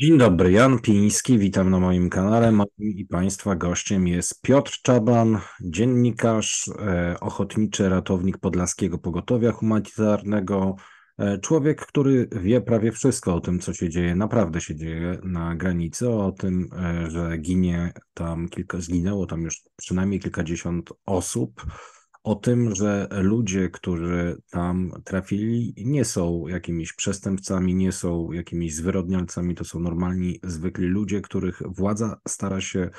Dzień dobry, Jan Piński, witam na moim kanale. Moim i Państwa gościem jest Piotr Czaban, dziennikarz, e, ochotniczy ratownik Podlaskiego Pogotowia Humanitarnego, e, człowiek, który wie prawie wszystko o tym, co się dzieje, naprawdę się dzieje na granicy, o tym, e, że ginie tam kilka, zginęło tam już przynajmniej kilkadziesiąt osób o tym, że ludzie, którzy tam trafili, nie są jakimiś przestępcami, nie są jakimiś zwyrodnialcami, to są normalni, zwykli ludzie, których władza stara się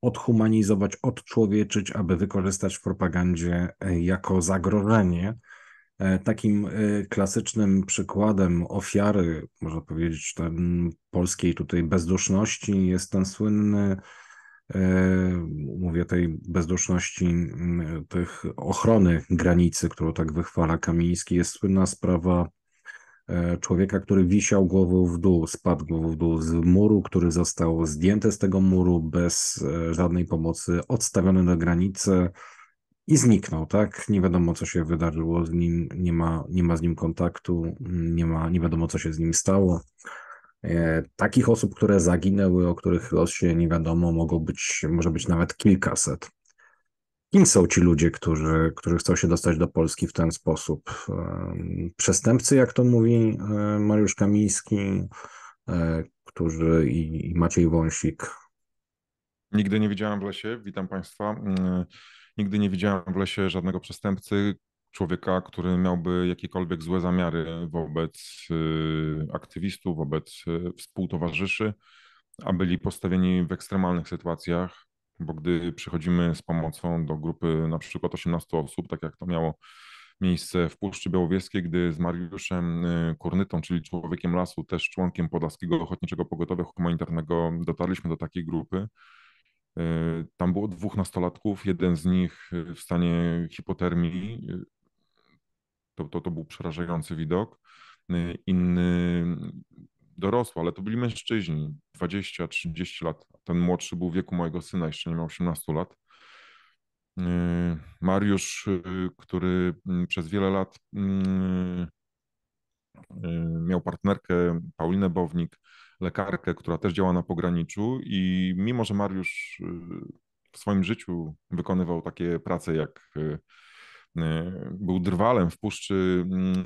odhumanizować, odczłowieczyć, aby wykorzystać w propagandzie e, jako zagrożenie. E, takim e, klasycznym przykładem ofiary, można powiedzieć, polskiej tutaj bezduszności jest ten słynny E, mówię tej bezduszności, tych ochrony granicy, którą tak wychwala Kamiński. Jest słynna sprawa e, człowieka, który wisiał głową w dół, spadł głową w dół z muru, który został zdjęty z tego muru bez e, żadnej pomocy, odstawiony na granicę i zniknął, tak? Nie wiadomo, co się wydarzyło z nim, nie ma, nie ma z nim kontaktu, nie, ma, nie wiadomo, co się z nim stało. E, takich osób, które zaginęły, o których los się nie wiadomo, mogą być, może być nawet kilkaset. Kim są ci ludzie, którzy, którzy chcą się dostać do Polski w ten sposób? E, przestępcy, jak to mówi e, Mariusz Kamiński, którzy i, i Maciej Wąsik. Nigdy nie widziałem w lesie, witam Państwa. Mm, nigdy nie widziałem w lesie żadnego przestępcy, człowieka, który miałby jakiekolwiek złe zamiary wobec y, aktywistów, wobec y, współtowarzyszy, a byli postawieni w ekstremalnych sytuacjach, bo gdy przychodzimy z pomocą do grupy na przykład 18 osób, tak jak to miało miejsce w Puszczy Białowieskiej, gdy z Mariuszem y, Kurnytą, czyli człowiekiem lasu, też członkiem Podlaskiego Ochotniczego Pogotowia Humanitarnego, dotarliśmy do takiej grupy. Tam było dwóch nastolatków, jeden z nich w stanie hipotermii, to, to, to był przerażający widok. Y, inny dorosły, ale to byli mężczyźni, 20-30 lat. Ten młodszy był w wieku mojego syna, jeszcze nie miał 18 lat. Y, Mariusz, y, który mm, przez wiele lat mm, miał partnerkę Paulinę Bownik, lekarkę, która też działa na pograniczu i mimo, że Mariusz w swoim życiu wykonywał takie prace jak był drwalem w puszczy mm,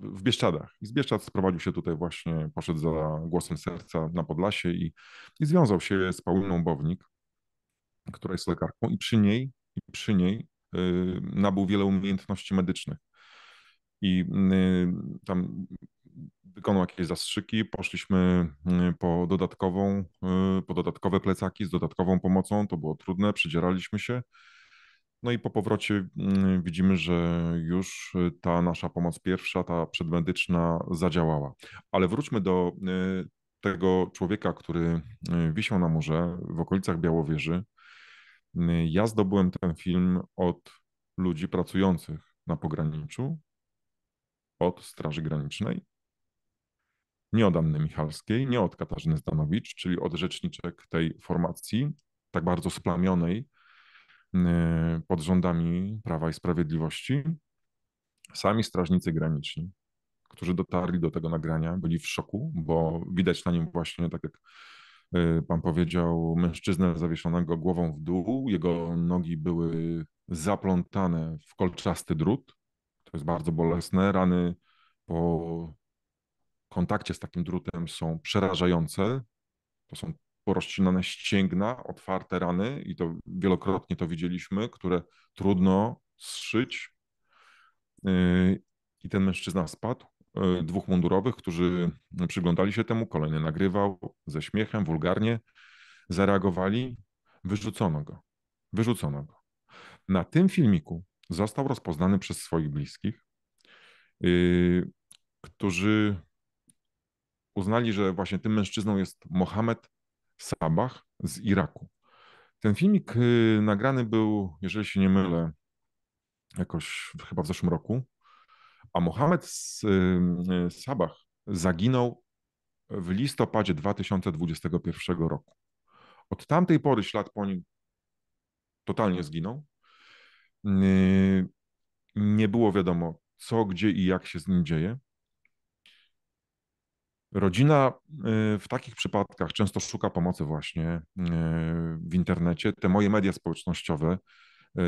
w Bieszczadach. I z Bieszczad sprowadził się tutaj właśnie, poszedł za głosem serca na Podlasie i, i związał się z Pauliną Bownik, która jest lekarką i przy niej, i przy niej y, nabył wiele umiejętności medycznych. I y, tam wykonał jakieś zastrzyki, poszliśmy y, po dodatkową, po dodatkowe plecaki z dodatkową pomocą, to było trudne, przedzieraliśmy się no i po powrocie mm, widzimy, że już y, ta nasza pomoc pierwsza, ta przedmedyczna zadziałała. Ale wróćmy do y, tego człowieka, który y, wisiał na morze w okolicach Białowieży. Ja zdobyłem ten film od ludzi pracujących na pograniczu, od Straży Granicznej, nie od Anny Michalskiej, nie od Katarzyny Zdanowicz, czyli od rzeczniczek tej formacji, tak bardzo splamionej, Y, pod rządami Prawa i Sprawiedliwości, sami strażnicy graniczni, którzy dotarli do tego nagrania, byli w szoku, bo widać na nim właśnie, tak jak y, pan powiedział, mężczyznę zawieszonego głową w dół. Jego nogi były zaplątane w kolczasty drut. To jest bardzo bolesne. Rany po kontakcie z takim drutem są przerażające. To są porozcinane ścięgna, otwarte rany i to wielokrotnie to widzieliśmy, które trudno zszyć. Yy, I ten mężczyzna spadł. Yy, dwóch mundurowych, którzy przyglądali się temu, kolejny nagrywał ze śmiechem, wulgarnie, zareagowali, wyrzucono go. Wyrzucono go. Na tym filmiku został rozpoznany przez swoich bliskich, yy, którzy uznali, że właśnie tym mężczyzną jest Mohamed Sabah z Iraku. Ten filmik y, nagrany był, jeżeli się nie mylę, jakoś chyba w zeszłym roku, a Mohamed y, y, Sabah zaginął w listopadzie 2021 roku. Od tamtej pory ślad po nim totalnie zginął. Nie było wiadomo, co, gdzie i jak się z nim dzieje. Rodzina y, w takich przypadkach często szuka pomocy właśnie y, w internecie. Te moje media społecznościowe, y,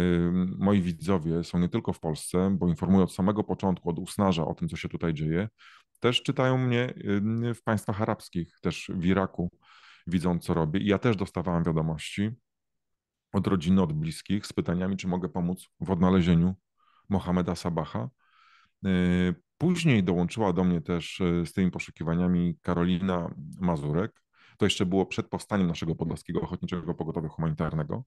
moi widzowie są nie tylko w Polsce, bo informują od samego początku, od usnarza o tym, co się tutaj dzieje. Też czytają mnie w państwach arabskich, też w Iraku, widzą, co robię. I ja też dostawałem wiadomości od rodziny, od bliskich z pytaniami, czy mogę pomóc w odnalezieniu Mohameda Sabaha. Później dołączyła do mnie też e, z tymi poszukiwaniami Karolina Mazurek. To jeszcze było przed powstaniem naszego Podlaskiego Ochotniczego Pogotowia Humanitarnego.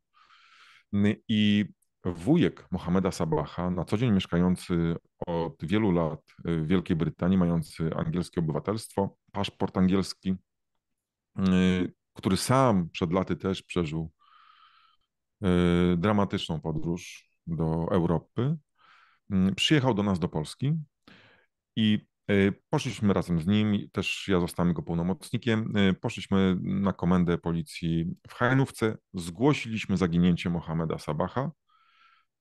I wujek Mohameda Sabaha, na co dzień mieszkający od wielu lat w Wielkiej Brytanii, mający angielskie obywatelstwo, paszport angielski, który sam przed laty też przeżył e, dramatyczną podróż do Europy, przyjechał do nas do Polski i e, Poszliśmy razem z nim, też ja zostałem go pełnomocnikiem. E, poszliśmy na komendę policji w Hajnówce, zgłosiliśmy zaginięcie Mohameda Sabaha,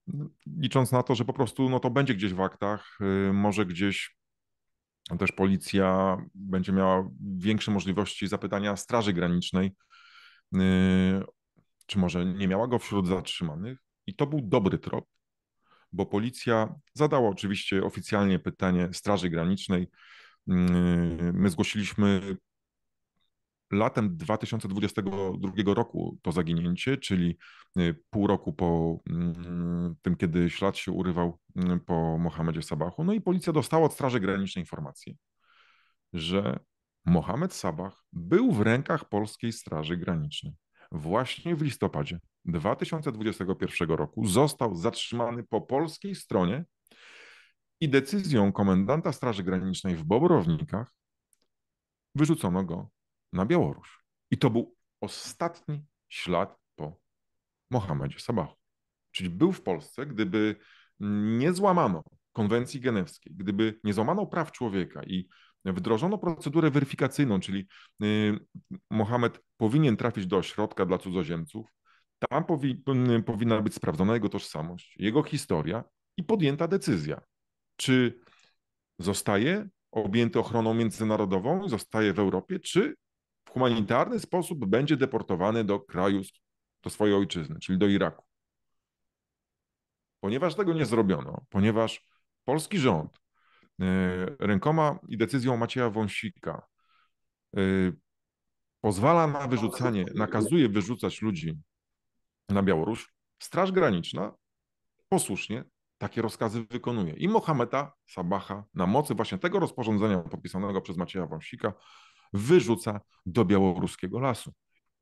no, licząc na to, że po prostu no to będzie gdzieś w aktach, e, może gdzieś też policja będzie miała większe możliwości zapytania Straży Granicznej, czy może nie miała go wśród zatrzymanych. I to był dobry trop bo policja zadała oczywiście oficjalnie pytanie Straży Granicznej. Mm, my zgłosiliśmy latem 2022 roku to zaginięcie, czyli y, pół roku po mm, tym, kiedy ślad się urywał mm, po Mohamedzie Sabahu. No i policja dostała od Straży Granicznej informację, że Mohamed Sabah był w rękach polskiej Straży Granicznej właśnie w listopadzie 2021 roku został zatrzymany po polskiej stronie i decyzją komendanta Straży Granicznej w Bobrownikach wyrzucono go na Białoruś. I to był ostatni ślad po Mohamedzie Sabahu. Czyli był w Polsce, gdyby nie złamano konwencji genewskiej, gdyby nie złamano praw człowieka i wdrożono procedurę weryfikacyjną, czyli y, Mohamed powinien trafić do ośrodka dla cudzoziemców, tam powi, powinna być sprawdzona jego tożsamość, jego historia i podjęta decyzja, czy zostaje objęty ochroną międzynarodową, zostaje w Europie, czy w humanitarny sposób będzie deportowany do kraju, do swojej ojczyzny, czyli do Iraku. Ponieważ tego nie zrobiono, ponieważ polski rząd y, rękoma i decyzją Macieja Wąsika y, pozwala na wyrzucanie, nakazuje wyrzucać ludzi na Białoruś, Straż Graniczna posłusznie takie rozkazy wykonuje. I Mohameda Sabaha na mocy właśnie tego rozporządzenia podpisanego przez Macieja Wąsika wyrzuca do białoruskiego lasu.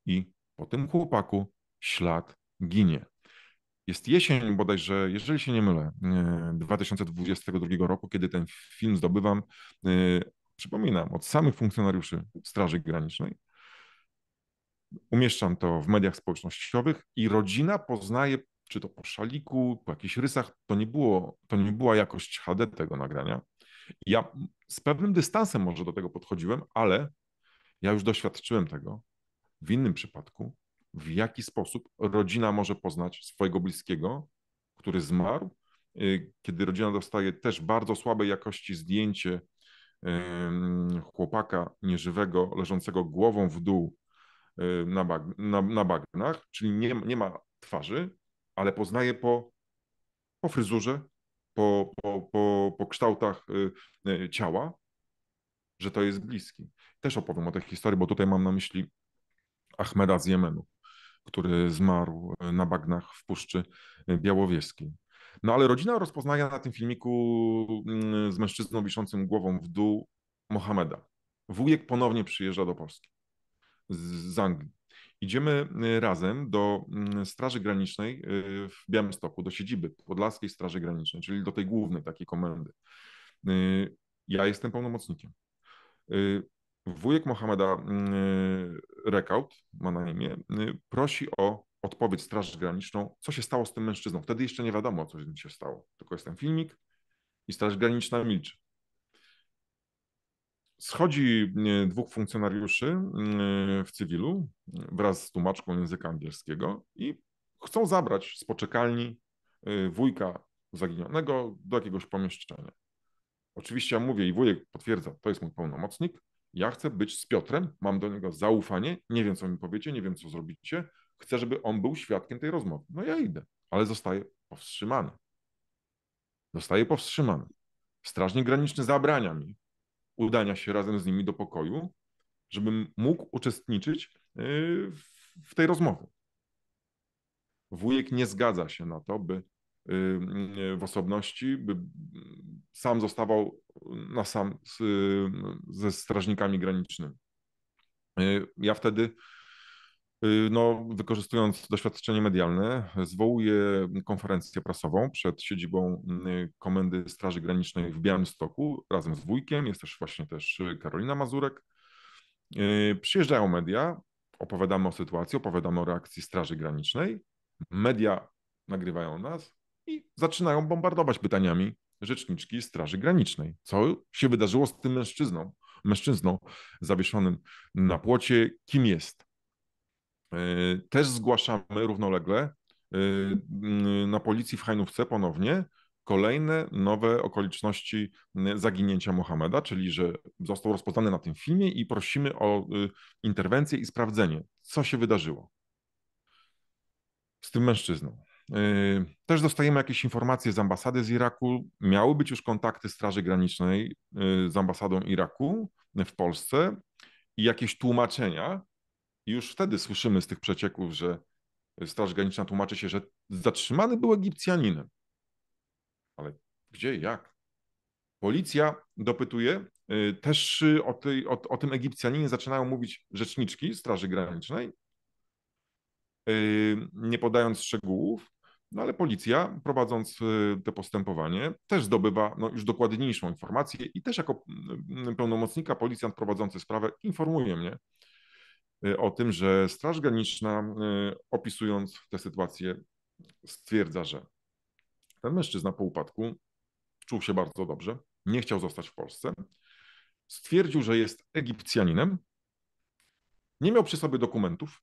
I po tym chłopaku ślad ginie. Jest jesień bodajże, jeżeli się nie mylę, 2022 e, roku, kiedy ten film zdobywam. E, przypominam, od samych funkcjonariuszy Straży Granicznej, umieszczam to w mediach społecznościowych i rodzina poznaje, czy to po szaliku, po jakichś rysach, to nie, było, to nie była jakość HD tego nagrania. Ja z pewnym dystansem może do tego podchodziłem, ale ja już doświadczyłem tego. W innym przypadku, w jaki sposób rodzina może poznać swojego bliskiego, który zmarł, y, kiedy rodzina dostaje też bardzo słabej jakości zdjęcie chłopaka nieżywego, leżącego głową w dół Y, na, bag, na, na bagnach, czyli nie, nie ma twarzy, ale poznaje po, po fryzurze, po, po, po, po kształtach y, y, ciała, że to jest bliski. Też opowiem o tej historii, bo tutaj mam na myśli Ahmeda z Jemenu, który zmarł na bagnach w Puszczy Białowieskiej. No ale rodzina rozpoznaje na tym filmiku mm, z mężczyzną wiszącym głową w dół Mohameda. Wujek ponownie przyjeżdża do Polski z Anglii. Idziemy y, razem do mm, Straży Granicznej y, w Białymstoku, do siedziby Podlaskiej Straży Granicznej, czyli do tej głównej takiej komendy. Y, ja jestem pełnomocnikiem. Wujek Mohameda Rekaut, ma na imię, prosi o odpowiedź Straży Graniczną, co się stało z tym mężczyzną. Wtedy jeszcze nie wiadomo, co z nim się stało. Tylko jest ten filmik i Straż Graniczna milczy. Schodzi dwóch funkcjonariuszy mm, w cywilu wraz z tłumaczką języka angielskiego i chcą zabrać z poczekalni y, wujka zaginionego do jakiegoś pomieszczenia. Oczywiście ja mówię i wujek potwierdza, to jest mój pełnomocnik, ja chcę być z Piotrem, mam do niego zaufanie, nie wiem co mi powiecie, nie wiem co zrobicie, chcę, żeby on był świadkiem tej rozmowy. No ja idę, ale zostaję powstrzymany. Zostaję powstrzymany. Strażnik graniczny zabrania mi udania się razem z nimi do pokoju, żebym mógł uczestniczyć y, w tej rozmowie. Wujek nie zgadza się na to, by y, y, w osobności, by sam zostawał na sam z, ze strażnikami granicznymi. Ja wtedy Y, no, wykorzystując doświadczenie medialne, zwołuje konferencję prasową przed siedzibą mm, Komendy Straży Granicznej w Białymstoku razem z wujkiem, jest też właśnie też Karolina Mazurek. Y, przyjeżdżają media, opowiadamy o sytuacji, opowiadamy o reakcji Straży Granicznej. Media nagrywają nas i zaczynają bombardować pytaniami rzeczniczki Straży Granicznej. Co się wydarzyło z tym mężczyzną? Mężczyzną zawieszonym na płocie, kim jest? E, też zgłaszamy równolegle e, na policji w Hajnówce ponownie kolejne nowe okoliczności zaginięcia Mohameda, czyli że został rozpoznany na tym filmie i prosimy o y, interwencję i sprawdzenie, co się wydarzyło z tym mężczyzną. E, też dostajemy jakieś informacje z ambasady z Iraku. Miały być już kontakty Straży Granicznej z ambasadą Iraku w Polsce i jakieś tłumaczenia już wtedy słyszymy z tych przecieków, że Straż Graniczna tłumaczy się, że zatrzymany był Egipcjaninem. Ale gdzie, jak? Policja dopytuje, y, też o, tej, o, o tym Egipcjaninie zaczynają mówić rzeczniczki Straży Granicznej, y, nie podając szczegółów, no ale policja, prowadząc y, to postępowanie, też zdobywa no, już dokładniejszą informację i też jako mm, pełnomocnika policjant prowadzący sprawę informuje mnie, Y, o tym, że Straż Graniczna, y, opisując tę sytuację, stwierdza, że ten mężczyzna po upadku czuł się bardzo dobrze, nie chciał zostać w Polsce. Stwierdził, że jest Egipcjaninem, nie miał przy sobie dokumentów,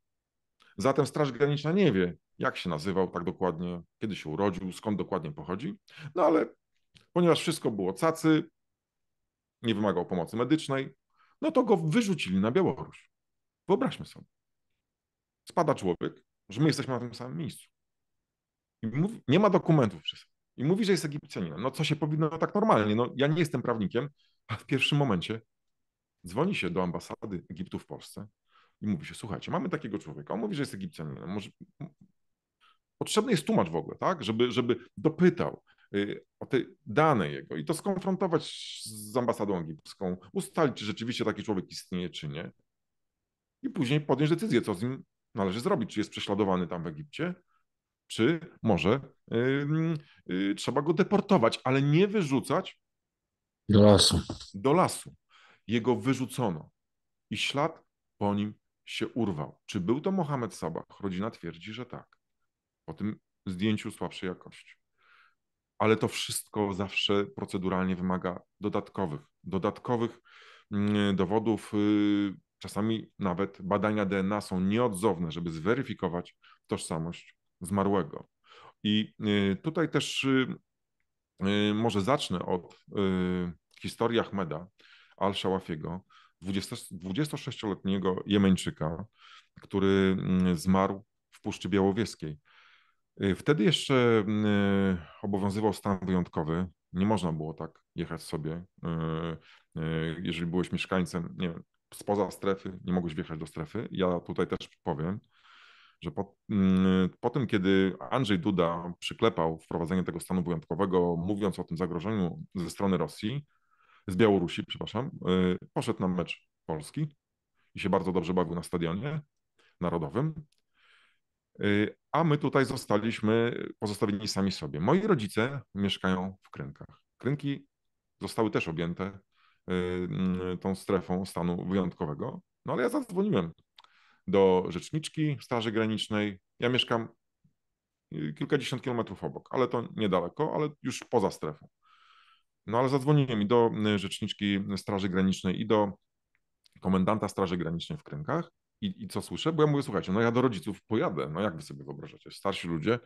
zatem Straż Graniczna nie wie, jak się nazywał tak dokładnie, kiedy się urodził, skąd dokładnie pochodzi. No ale ponieważ wszystko było cacy, nie wymagał pomocy medycznej, no to go wyrzucili na Białoruś. Wyobraźmy sobie. Spada człowiek, że my jesteśmy na tym samym miejscu. I mówi, nie ma dokumentów przez. I mówi, że jest Egipcjaninem. No co się powinno no, tak normalnie? No, ja nie jestem prawnikiem, a w pierwszym momencie dzwoni się do ambasady Egiptu w Polsce i mówi się, słuchajcie, mamy takiego człowieka, on mówi, że jest Egipcjaninem. Może... Potrzebny jest tłumacz w ogóle, tak? Żeby, żeby dopytał y, o te dane jego i to skonfrontować z ambasadą egipską, ustalić, czy rzeczywiście taki człowiek istnieje, czy nie i później podjąć decyzję, co z nim należy zrobić. Czy jest prześladowany tam w Egipcie, czy może yy, yy, trzeba go deportować, ale nie wyrzucać do lasu. Do lasu. Jego wyrzucono i ślad po nim się urwał. Czy był to Mohamed Sabah? Rodzina twierdzi, że tak. Po tym zdjęciu słabszej jakości. Ale to wszystko zawsze proceduralnie wymaga dodatkowych, dodatkowych mm, dowodów, y, Czasami nawet badania DNA są nieodzowne, żeby zweryfikować tożsamość zmarłego. I y, tutaj też y, y, może zacznę od historii Ahmeda al-Shałafiego, 26-letniego Jemeńczyka, który zmarł w Puszczy Białowieskiej. Wtedy jeszcze obowiązywał stan wyjątkowy. Nie można było tak jechać sobie, jeżeli byłeś mieszkańcem nie wiem, spoza strefy, nie mogłeś wjechać do strefy. Ja tutaj też powiem, że po, mm, po, tym, kiedy Andrzej Duda przyklepał wprowadzenie tego stanu wyjątkowego, mówiąc o tym zagrożeniu ze strony Rosji, z Białorusi, przepraszam, y, poszedł na mecz Polski i się bardzo dobrze bawił na stadionie narodowym. Y, a my tutaj zostaliśmy pozostawieni sami sobie. Moi rodzice mieszkają w Krynkach. Krynki zostały też objęte Y, tą strefą stanu wyjątkowego. No ale ja zadzwoniłem do rzeczniczki Straży Granicznej. Ja mieszkam y, kilkadziesiąt kilometrów obok, ale to niedaleko, ale już poza strefą. No ale zadzwoniłem i do y, rzeczniczki Straży Granicznej i do komendanta Straży Granicznej w Krynkach i, i co słyszę? Bo ja mówię, słuchajcie, no ja do rodziców pojadę, no jak wy sobie wyobrażacie, starsi ludzie,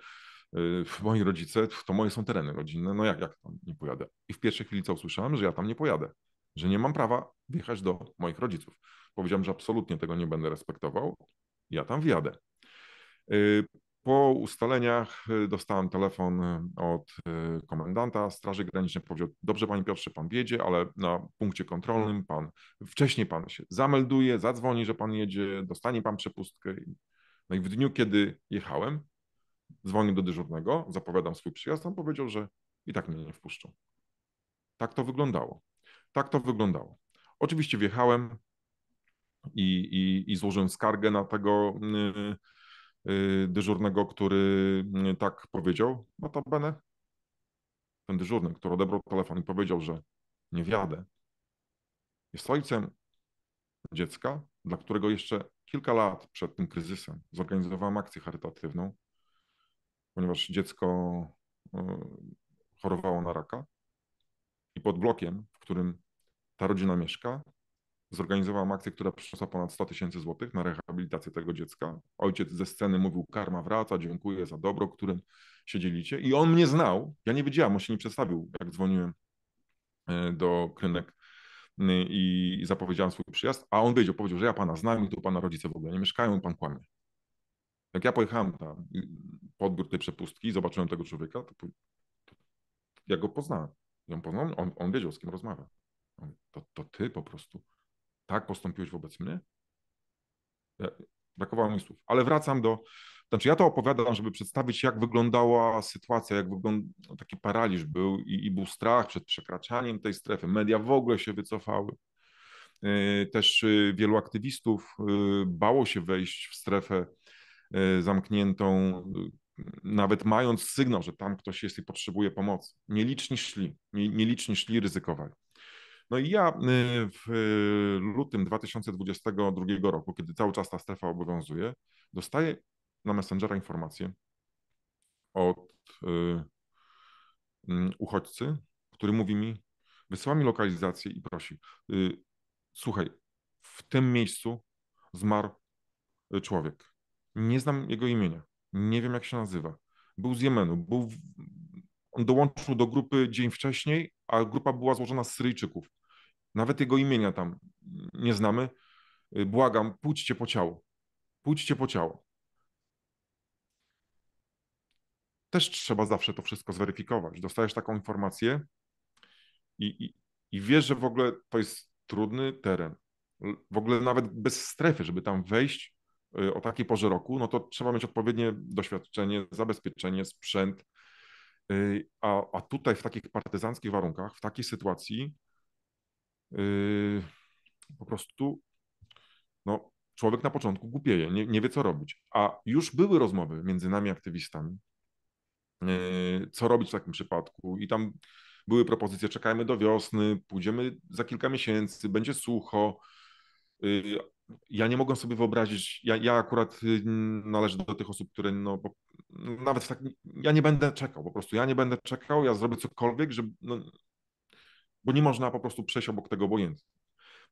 yy, moi rodzice, to moje są tereny rodzinne, no jak, jak tam nie pojadę? I w pierwszej chwili co usłyszałem? Że ja tam nie pojadę że nie mam prawa wjechać do moich rodziców. Powiedziałem, że absolutnie tego nie będę respektował, ja tam wjadę. Y, po ustaleniach y, dostałem telefon y, od komendanta Straży Granicznej. Powiedział: Dobrze, panie Piotrze, pan wjedzie, ale na punkcie kontrolnym pan wcześniej pan się zamelduje, zadzwoni, że pan jedzie, dostanie pan przepustkę. No i w dniu, kiedy jechałem, dzwonię do dyżurnego, zapowiadam swój przyjazd. On powiedział, że i tak mnie nie wpuszczą. Tak to wyglądało. Tak to wyglądało. Oczywiście wjechałem i, i, i złożyłem skargę na tego y, y, dyżurnego, który y, tak powiedział, notabene ten dyżurny, który odebrał telefon i powiedział, że nie wjadę, jest ojcem dziecka, dla którego jeszcze kilka lat przed tym kryzysem zorganizowałem akcję charytatywną, ponieważ dziecko chorowało na raka i pod blokiem, którym ta rodzina mieszka. Zorganizowałam akcję, która przyniosła ponad 100 tysięcy złotych na rehabilitację tego dziecka. Ojciec ze sceny mówił: Karma wraca, dziękuję za dobro, którym się dzielicie. I on mnie znał. Ja nie wiedziałam, on się nie przedstawił, jak dzwoniłem e, do krynek e, i zapowiedziałem swój przyjazd, a on wiedział, powiedział, że ja pana znam i tu pana rodzice w ogóle nie mieszkają, pan kłamie. Jak ja pojechałem tam y, pod odbiór tej przepustki zobaczyłem tego człowieka, to ja go poznałem on, on, on, wiedział, z kim rozmawia. to, to ty po prostu tak postąpiłeś wobec mnie? brakowało mi słów. Ale wracam do. Znaczy, ja to opowiadam, żeby przedstawić, jak wyglądała sytuacja, jak wyglądał No, taki paraliż był i, i, był strach przed przekraczaniem tej strefy. Media w ogóle się wycofały. Y, też y, wielu aktywistów y, bało się wejść w strefę zamkniętą, nawet mając sygnał, że tam ktoś jest i potrzebuje pomocy. Nieliczni szli, nieliczni szli ryzykowali. No i ja y, w y, lutym 2022 roku, kiedy cały czas ta strefa obowiązuje, dostaję na Messengera informację od y, mm, uchodźcy, który mówi mi, wysyła mi lokalizację i prosi, słuchaj, w tym miejscu zmarł człowiek. Nie znam jego imienia nie wiem jak się nazywa. Był z Jemenu, był w... on dołączył do grupy dzień wcześniej, a grupa była złożona z Syryjczyków. Nawet jego imienia tam nie znamy. Y, błagam, pójdźcie po ciało. Pójdźcie po ciało. Też trzeba zawsze to wszystko zweryfikować. Dostajesz taką informację i, i, i wiesz, że w ogóle to jest trudny teren. W ogóle nawet bez strefy, żeby tam wejść, Y, o takiej porze roku, no to trzeba mieć odpowiednie doświadczenie, zabezpieczenie, sprzęt. Y, a, a tutaj w takich partyzanckich warunkach, w takiej sytuacji y, po prostu no, człowiek na początku głupieje, nie, nie wie co robić. A już były rozmowy między nami aktywistami, co robić w takim przypadku. I tam były propozycje, czekajmy do wiosny, pójdziemy za kilka miesięcy, będzie sucho, ja nie mogę sobie wyobrazić, ja, ja akurat y, należę do tych osób, które no, bo, nawet tak, ja nie będę czekał po prostu, ja nie będę czekał, ja zrobię cokolwiek, żeby, no, bo nie można po prostu przejść obok tego obojętnie.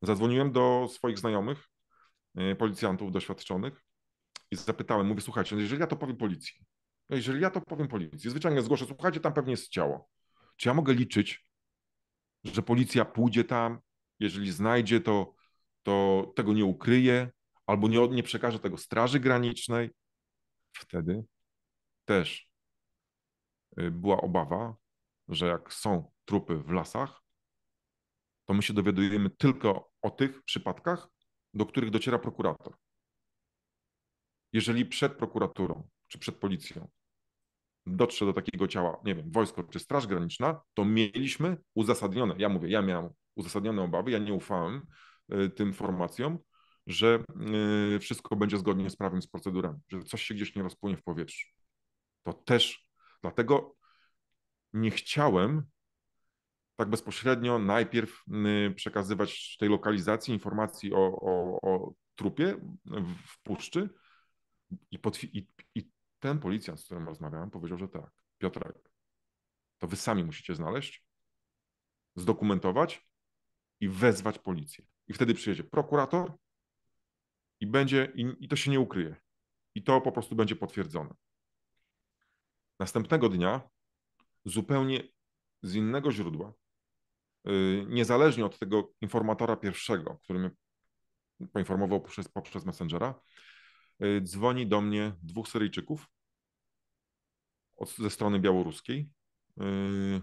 Zadzwoniłem do swoich znajomych, y, policjantów doświadczonych i zapytałem, mówię, słuchajcie, no, jeżeli ja to powiem policji, jeżeli ja to powiem policji, zwyczajnie zgłoszę, słuchajcie, tam pewnie jest ciało. Czy ja mogę liczyć, że policja pójdzie tam, jeżeli znajdzie, to to tego nie ukryje albo nie, nie przekaże tego Straży Granicznej, wtedy też y, była obawa, że jak są trupy w lasach, to my się dowiadujemy tylko o tych przypadkach, do których dociera prokurator. Jeżeli przed prokuraturą czy przed policją dotrze do takiego ciała, nie wiem, wojsko czy Straż Graniczna, to mieliśmy uzasadnione, ja mówię, ja miałem uzasadnione obawy, ja nie ufałem, E, tym formacjom, że e, wszystko będzie zgodnie z prawem, z procedurami, że coś się gdzieś nie rozpłynie w powietrzu. To też dlatego nie chciałem tak bezpośrednio najpierw przekazywać tej lokalizacji informacji o, o, o trupie w puszczy i, pod, i, i ten policjant, z którym rozmawiałem, powiedział, że tak, Piotrek, to wy sami musicie znaleźć, zdokumentować i wezwać policję. I wtedy przyjedzie prokurator i będzie, i, i to się nie ukryje. I to po prostu będzie potwierdzone. Następnego dnia zupełnie z innego źródła, y, niezależnie od tego informatora pierwszego, który mnie poinformował poprzez, poprzez Messengera, y, dzwoni do mnie dwóch Syryjczyków od, ze strony białoruskiej, yy,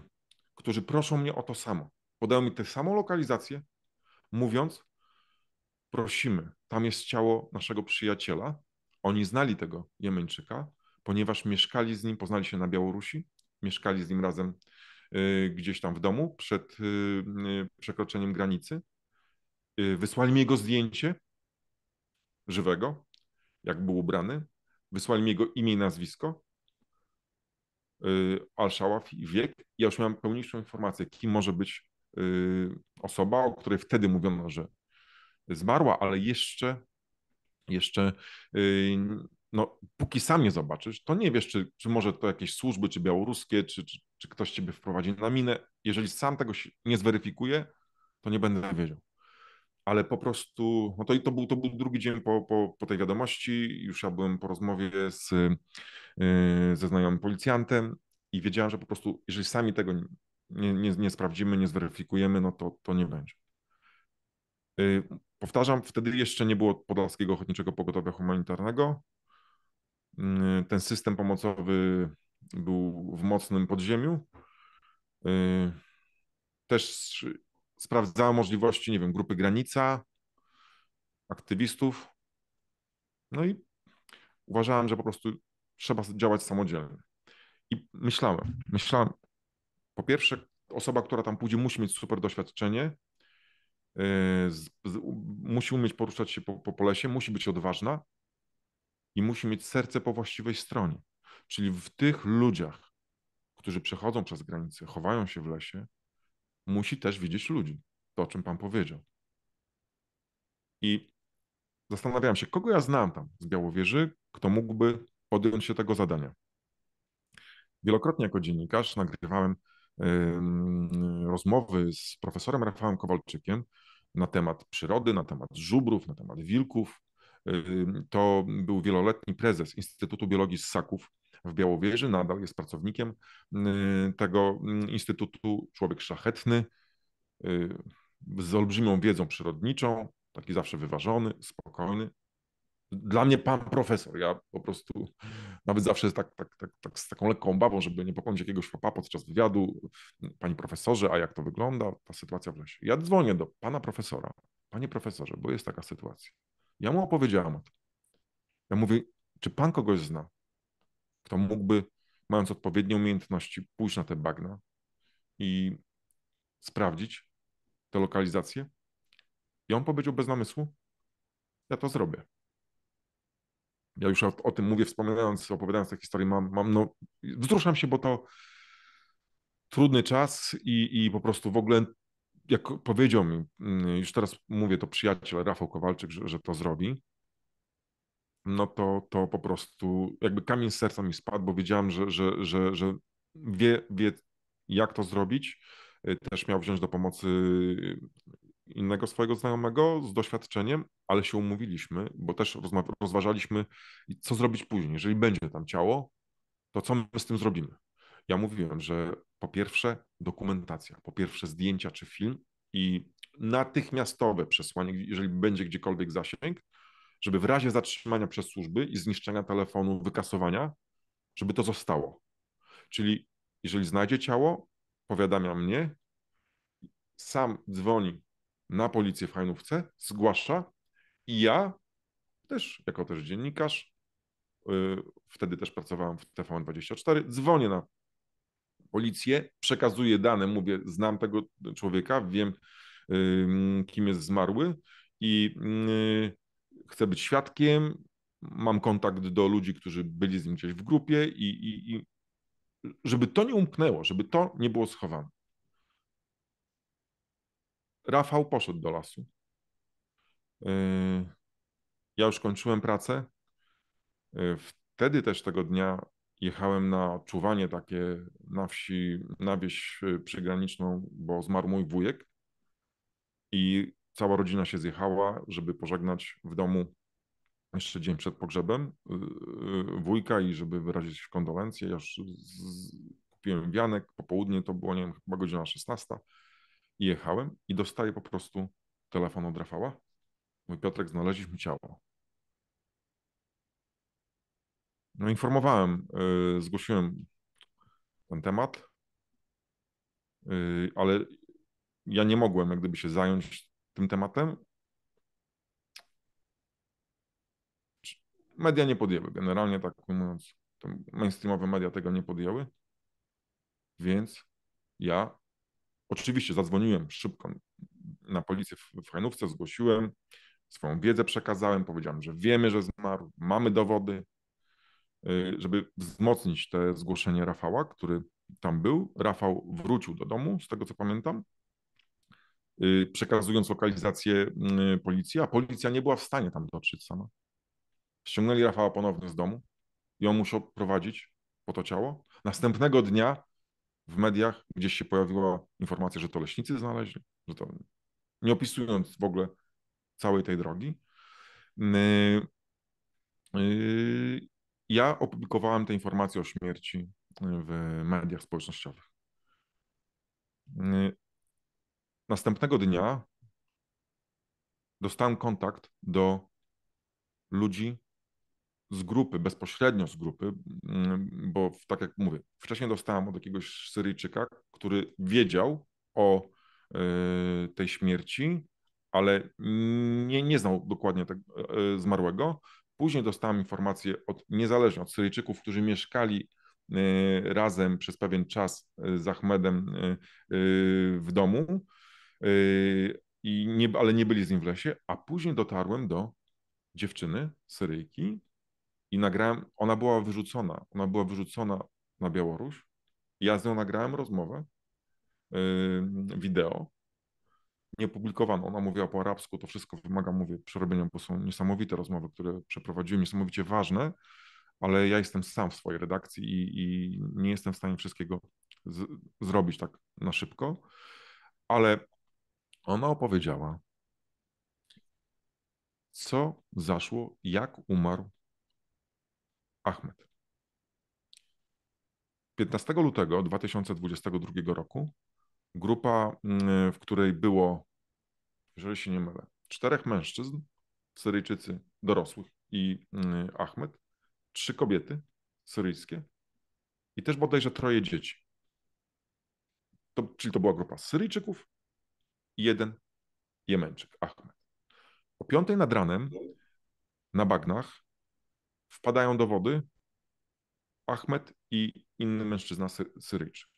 którzy proszą mnie o to samo. Podają mi tę samą lokalizację, mówiąc, prosimy, tam jest ciało naszego przyjaciela. Oni znali tego Jemeńczyka, ponieważ mieszkali z nim, poznali się na Białorusi, mieszkali z nim razem y, gdzieś tam w domu przed y, y, przekroczeniem granicy. Wysłali mi jego zdjęcie żywego, jak był ubrany. Wysłali mi jego imię i nazwisko, Al-Shawafi i wiek. Ja już miałem pełniejszą informację, kim może być Y, osoba, o której wtedy mówiono, że zmarła, ale jeszcze, jeszcze y, no, póki sam nie zobaczysz, to nie wiesz, czy, czy może to jakieś służby, czy białoruskie, czy, czy, czy ktoś ciebie wprowadzi na minę. Jeżeli sam tego nie zweryfikuje, to nie będę wiedział. Ale po prostu, no to, to, był, to był drugi dzień po, po, po tej wiadomości. Już ja byłem po rozmowie z, y, ze znajomym policjantem i wiedziałem, że po prostu, jeżeli sami tego nie, nie, nie sprawdzimy, nie zweryfikujemy, no to, to nie będzie. Y, powtarzam, wtedy jeszcze nie było Podlaskiego Ochotniczego Pogotowia Humanitarnego. Y, ten system pomocowy był w mocnym podziemiu. Y, też sprawdzałem możliwości, nie wiem, grupy granica, aktywistów. No i uważałem, że po prostu trzeba działać samodzielnie. I myślałem, myślałem, po pierwsze, osoba, która tam pójdzie, musi mieć super doświadczenie, e, z, z, musi umieć poruszać się po, po, po lesie, musi być odważna i musi mieć serce po właściwej stronie. Czyli w tych ludziach, którzy przechodzą przez granicę, chowają się w lesie, musi też widzieć ludzi. To, o czym Pan powiedział. I zastanawiałem się, kogo ja znam tam z Białowieży, kto mógłby podjąć się tego zadania. Wielokrotnie jako dziennikarz nagrywałem rozmowy z profesorem Rafałem Kowalczykiem na temat przyrody, na temat żubrów, na temat wilków. To był wieloletni prezes Instytutu Biologii Ssaków w Białowieży, nadal jest pracownikiem tego instytutu, człowiek szlachetny, z olbrzymią wiedzą przyrodniczą, taki zawsze wyważony, spokojny, dla mnie pan profesor, ja po prostu nawet zawsze tak, tak, tak, tak z taką lekką babą, żeby nie popełnić jakiegoś papa podczas wywiadu, panie profesorze, a jak to wygląda, ta sytuacja w lesie. Ja dzwonię do pana profesora, panie profesorze, bo jest taka sytuacja. Ja mu opowiedziałam o tym. Ja mówię, czy pan kogoś zna, kto mógłby, mając odpowiednie umiejętności, pójść na te bagna i sprawdzić tę lokalizację? I on powiedział bez namysłu, ja to zrobię ja już o, o, tym mówię, wspominając, opowiadając tę historię, mam, mam no, wzruszam się, bo to trudny czas i, i po prostu w ogóle, jak powiedział mi, mm, już teraz mówię to przyjaciel Rafał Kowalczyk, że, że to zrobi, no to, to po prostu jakby kamień z serca mi spadł, bo wiedziałem, że, że, że, że wie, wie, jak to zrobić. Y, też miał wziąć do pomocy innego swojego znajomego z doświadczeniem, ale się umówiliśmy, bo też rozważaliśmy, co zrobić później. Jeżeli będzie tam ciało, to co my z tym zrobimy? Ja mówiłem, że po pierwsze dokumentacja, po pierwsze zdjęcia czy film i natychmiastowe przesłanie, jeżeli będzie gdziekolwiek zasięg, żeby w razie zatrzymania przez służby i zniszczenia telefonu, wykasowania, żeby to zostało. Czyli jeżeli znajdzie ciało, powiadamia mnie, sam dzwoni na policję w Hajnówce, zgłasza i ja też, jako też dziennikarz, y, wtedy też pracowałem w TVN24, dzwonię na policję, przekazuję dane, mówię, znam tego człowieka, wiem kim jest zmarły i y, chcę być świadkiem, mam kontakt do ludzi, którzy byli z nim gdzieś w grupie i, i, i żeby to nie umknęło, żeby to nie było schowane. Rafał poszedł do lasu. Yy, ja już kończyłem pracę. Yy, wtedy też tego dnia jechałem na czuwanie takie na wsi, na wieś yy, przygraniczną, bo zmarł mój wujek i cała rodzina się zjechała, żeby pożegnać w domu jeszcze dzień przed pogrzebem wujka i żeby wyrazić kondolencje. Ja już kupiłem wianek, popołudnie to było, nie wiem, chyba godzina 16 jechałem i dostaję po prostu telefon od Rafała. Mój Piotrek, znaleźliśmy ciało. No informowałem, yy, zgłosiłem ten temat, yy, ale ja nie mogłem jak gdyby się zająć tym tematem. Media nie podjęły, generalnie tak mówiąc, mainstreamowe media tego nie podjęły, więc ja Oczywiście zadzwoniłem szybko na policję w Franówce, zgłosiłem, swoją wiedzę przekazałem, powiedziałem, że wiemy, że zmarł, mamy dowody, y, żeby wzmocnić te zgłoszenie Rafała, który tam był. Rafał wrócił do domu, z tego co pamiętam, y, przekazując lokalizację y, policji, a policja nie była w stanie tam dotrzeć sama. Ściągnęli Rafała ponownie z domu i on musiał prowadzić po to ciało. Następnego dnia w mediach gdzieś się pojawiła informacja, że to leśnicy znaleźli, że to nie opisując w ogóle całej tej drogi. Yy, yy, ja opublikowałem te informacje o śmierci yy, w mediach społecznościowych. Następnego dnia dostałem kontakt do ludzi z grupy, bezpośrednio z grupy, mm, bo tak jak mówię, wcześniej dostałem od jakiegoś Syryjczyka, który wiedział o y, tej śmierci, ale nie, nie znał dokładnie e, e, zmarłego. Później dostałem informację od, niezależnie od Syryjczyków, którzy mieszkali y, razem przez pewien czas y, z Ahmedem w domu, i nie, ale nie byli z nim w lesie, a później dotarłem do dziewczyny Syryjki, i nagrałem, ona była wyrzucona, ona była wyrzucona na Białoruś. Ja z nią nagrałem rozmowę, yy, wideo, nie publikowano. Ona mówiła po arabsku, to wszystko wymaga, mówię, przerobienia, bo są niesamowite rozmowy, które przeprowadziłem, niesamowicie ważne, ale ja jestem sam w swojej redakcji i, i nie jestem w stanie wszystkiego z, zrobić tak na szybko. Ale ona opowiedziała, co zaszło, jak umarł Ahmed. 15 lutego 2022 roku grupa, mm, w której było, jeżeli się nie mylę, czterech mężczyzn, Syryjczycy dorosłych i mm, Ahmed, trzy kobiety syryjskie i też bodajże troje dzieci. To, czyli to była grupa Syryjczyków i jeden jemenczyk Ahmed. O piątej nad ranem na bagnach wpadają do wody Ahmed i inny mężczyzna sy Syryjczyk.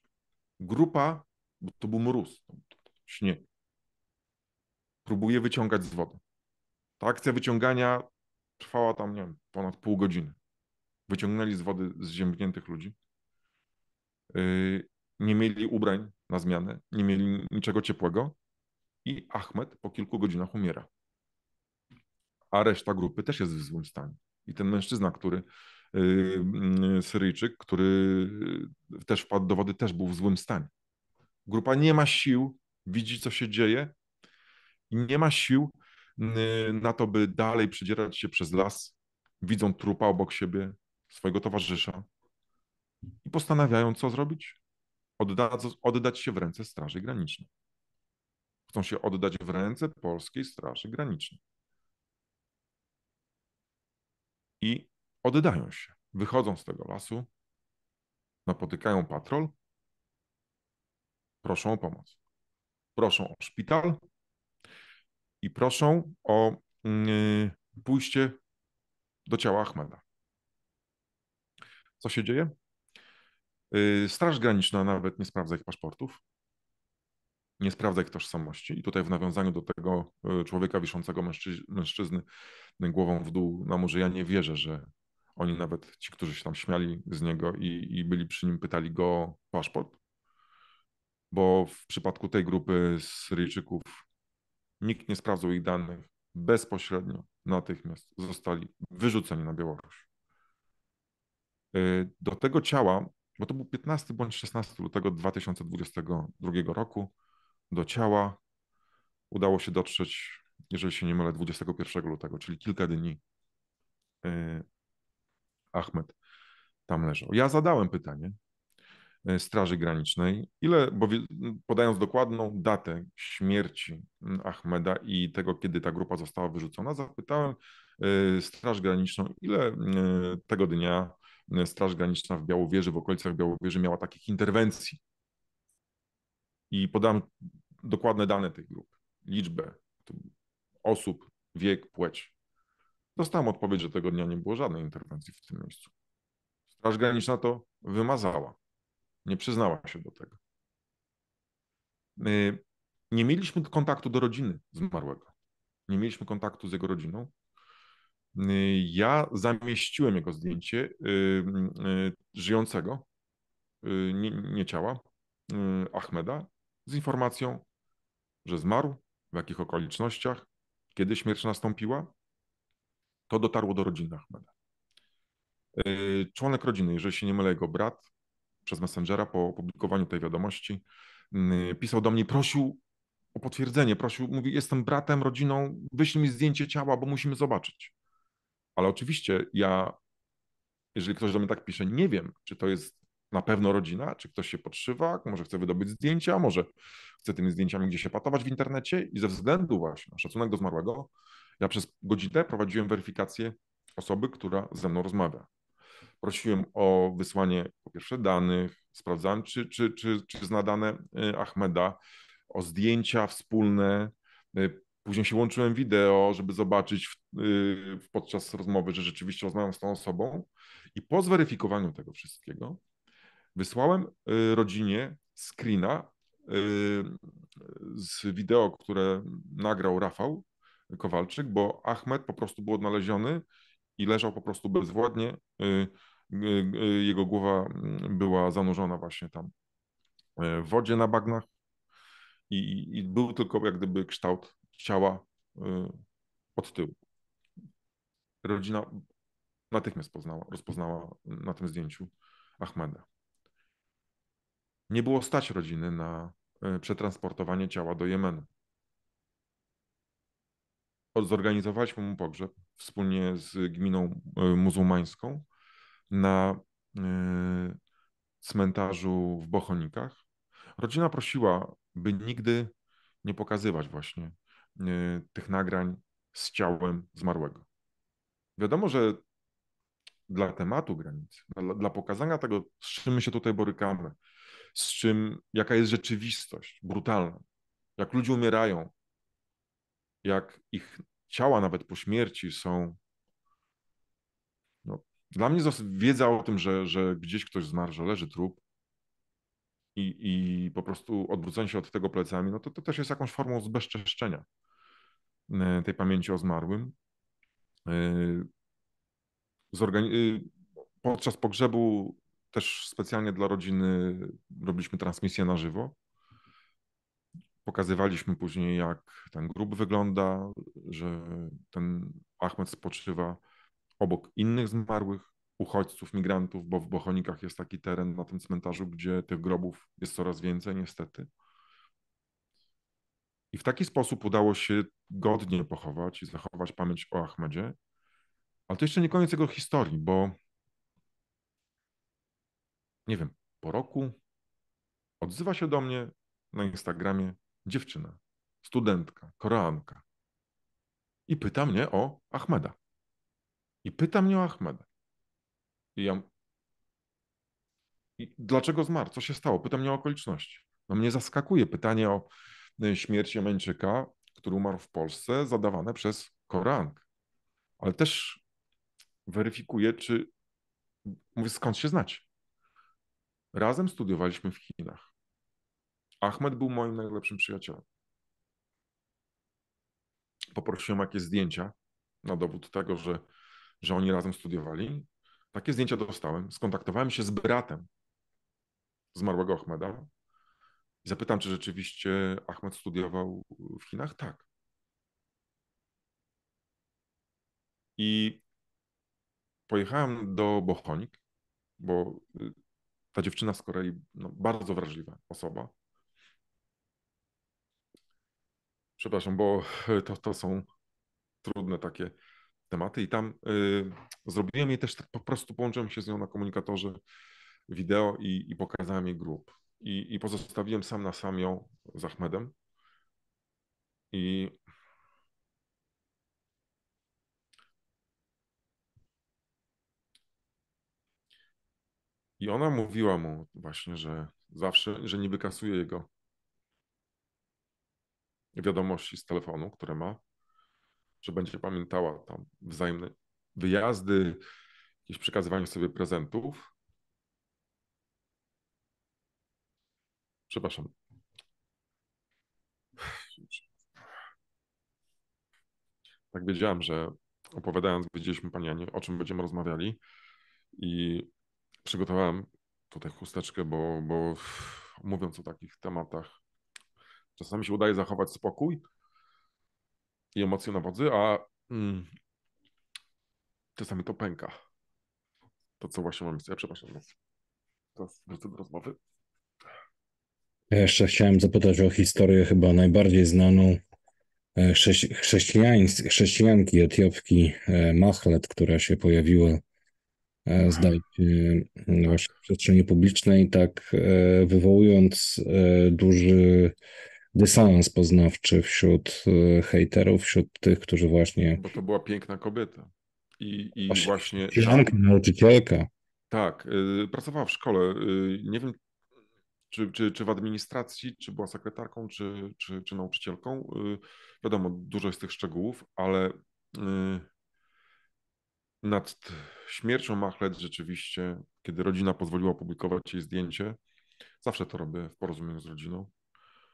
Grupa, bo to był mróz, śnieg, próbuje wyciągać z wody. Ta akcja wyciągania trwała tam, nie wiem, ponad pół godziny. Wyciągnęli z wody zziębniętych ludzi. Yy, nie mieli ubrań na zmianę, nie mieli niczego ciepłego i Ahmed po kilku godzinach umiera. A reszta grupy też jest w złym stanie. I ten mężczyzna, który y, y, Syryjczyk, który y, też wpadł do wody, też był w złym stanie. Grupa nie ma sił, widzi co się dzieje i nie ma sił na to, by dalej przedzierać się przez las. Widzą trupa obok siebie, swojego towarzysza i postanawiają, co zrobić? oddać się w ręce Straży Granicznej. Chcą się oddać w ręce Polskiej Straży Granicznej. i oddają się. Wychodzą z tego lasu, napotykają patrol, proszą o pomoc. Proszą o szpital i proszą o mm, pójście do ciała Ahmeda. Co się dzieje? Y, Straż Graniczna nawet nie sprawdza ich paszportów nie sprawdza ich tożsamości. I tutaj w nawiązaniu do tego e, człowieka wiszącego mężczyz mężczyzny e, głową w dół, na murze, ja nie wierzę, że oni nawet, ci, którzy się tam śmiali z niego i, i byli przy nim, pytali go o paszport, bo w przypadku tej grupy Syryjczyków nikt nie sprawdzał ich danych bezpośrednio, natychmiast zostali wyrzuceni na Białoruś. E, do tego ciała, bo to był 15 bądź 16 lutego 2022 roku, do ciała udało się dotrzeć, jeżeli się nie mylę, 21 lutego, czyli kilka dni y, Ahmed tam leżał. Ja zadałem pytanie y, Straży Granicznej, ile, bo podając dokładną datę śmierci y, Ahmeda i tego, kiedy ta grupa została wyrzucona, zapytałem Straż Graniczną, ile tego dnia Straż Graniczna w Białowieży, w okolicach Białowieży miała takich interwencji i podam dokładne dane tych grup, liczbę osób, wiek, płeć. Dostałem odpowiedź, że tego dnia nie było żadnej interwencji w tym miejscu. Straż Graniczna to wymazała. Nie przyznała się do tego. Y, nie mieliśmy kontaktu do rodziny zmarłego. Nie mieliśmy kontaktu z jego rodziną. Y, ja zamieściłem jego zdjęcie y, żyjącego, nie, nie ciała, Ahmeda z informacją, że zmarł, w jakich okolicznościach, kiedy śmierć nastąpiła. To dotarło do rodziny Ahmeda. Y, członek rodziny, jeżeli się nie mylę, jego brat przez Messengera po opublikowaniu tej wiadomości y, pisał do mnie prosił o potwierdzenie. Prosił, mówi, jestem bratem, rodziną, wyślij mi zdjęcie ciała, bo musimy zobaczyć. Ale oczywiście ja, jeżeli ktoś do mnie tak pisze, nie wiem, czy to jest na pewno rodzina, czy ktoś się podszywa, może chce wydobyć zdjęcia, może chce tymi zdjęciami gdzieś się patować w internecie i ze względu właśnie na szacunek do zmarłego, ja przez godzinę prowadziłem weryfikację osoby, która ze mną rozmawia. Prosiłem o wysłanie po pierwsze danych, sprawdzałem czy, czy, czy, czy zna dane y, Ahmeda, o zdjęcia wspólne, y, Później się łączyłem wideo, żeby zobaczyć w, y, podczas rozmowy, że rzeczywiście rozmawiam z tą osobą. I po zweryfikowaniu tego wszystkiego Wysłałem y, rodzinie screena y, z wideo, które nagrał Rafał Kowalczyk, bo Ahmed po prostu był odnaleziony i leżał po prostu bezwładnie. Y, jego głowa mm, była zanurzona właśnie tam w wodzie na bagnach i, i był tylko jak gdyby kształt ciała od tyłu. Rodzina natychmiast poznała, rozpoznała na tym zdjęciu Ahmeda nie było stać rodziny na e, przetransportowanie ciała do Jemenu. Zorganizowaliśmy mu pogrzeb wspólnie z gminą e, muzułmańską na e, cmentarzu w Bochonikach. Rodzina prosiła, by nigdy nie pokazywać właśnie tych nagrań z ciałem zmarłego. Wiadomo, że dla tematu granic, dla, dla pokazania tego, z czym my się tutaj borykamy, z czym, jaka jest rzeczywistość brutalna, jak ludzie umierają, jak ich ciała nawet po śmierci są. No, dla mnie wiedza o tym, że, że gdzieś ktoś zmarł, że leży trup i, i po prostu odwrócenie się od tego plecami, no to, to też jest jakąś formą zbezczeszczenia e, tej pamięci o zmarłym. E, e, podczas pogrzebu też specjalnie dla rodziny robiliśmy transmisję na żywo. Pokazywaliśmy później, jak ten grób wygląda, że ten Ahmed spoczywa obok innych zmarłych uchodźców, migrantów, bo w Bochonikach jest taki teren na tym cmentarzu, gdzie tych grobów jest coraz więcej, niestety. I w taki sposób udało się godnie pochować i zachować pamięć o Ahmedzie. Ale to jeszcze nie koniec jego historii, bo nie wiem, po roku odzywa się do mnie na Instagramie dziewczyna, studentka, koreanka i pyta mnie o Ahmeda. I pyta mnie o Ahmeda. I ja i dlaczego zmarł? Co się stało? Pyta mnie o okoliczności. No mnie zaskakuje pytanie o y, śmierć Jemeńczyka, który umarł w Polsce, zadawane przez Korankę. Ale też weryfikuje, czy mówię, skąd się znacie. Razem studiowaliśmy w Chinach. Ahmed był moim najlepszym przyjacielem. Poprosiłem o jakieś zdjęcia na dowód tego, że, że oni razem studiowali. Takie zdjęcia dostałem. Skontaktowałem się z bratem zmarłego Ahmeda. I zapytam, czy rzeczywiście Ahmed studiował w Chinach? Tak. I pojechałem do Bochonik, bo y, ta dziewczyna z Korei, no, bardzo wrażliwa osoba. Przepraszam, bo to, to są trudne takie tematy i tam y, zrobiłem jej też, tak, po prostu połączyłem się z nią na komunikatorze wideo i, i pokazałem jej grup. I, I pozostawiłem sam na sam ją z Ahmedem. I I ona mówiła mu właśnie, że zawsze, że niby kasuje jego wiadomości z telefonu, które ma, że będzie pamiętała tam wzajemne wyjazdy, jakieś przekazywanie sobie prezentów. Przepraszam. Tak wiedziałem, że opowiadając, widzieliśmy Pani Aniu, o czym będziemy rozmawiali i przygotowałem tutaj chusteczkę, bo, bo mówiąc o takich tematach, czasami się udaje zachować spokój i emocje na wodzy, a mm, czasami to pęka. To, co właśnie mam. Ja przepraszam. Teraz wrócę do rozmowy. Ja jeszcze chciałem zapytać o historię chyba najbardziej znaną e, chrześ- chrześcijańs- chrześcijanki etiopki e, Mahlet, która się pojawiła E, zdaje się właśnie w przestrzeni publicznej, tak e, wywołując e, duży dysonans poznawczy wśród hejterów, wśród tych, którzy właśnie... Bo to była piękna kobieta. I, i właśnie... właśnie... nauczycielka. Tak, pracowała w szkole. Nie wiem, czy, czy, czy w administracji, czy była sekretarką, czy, czy, czy nauczycielką. Wiadomo, dużo jest tych szczegółów, ale nad śmiercią Machlet rzeczywiście, kiedy rodzina pozwoliła opublikować jej zdjęcie, zawsze to robię w porozumieniu z rodziną,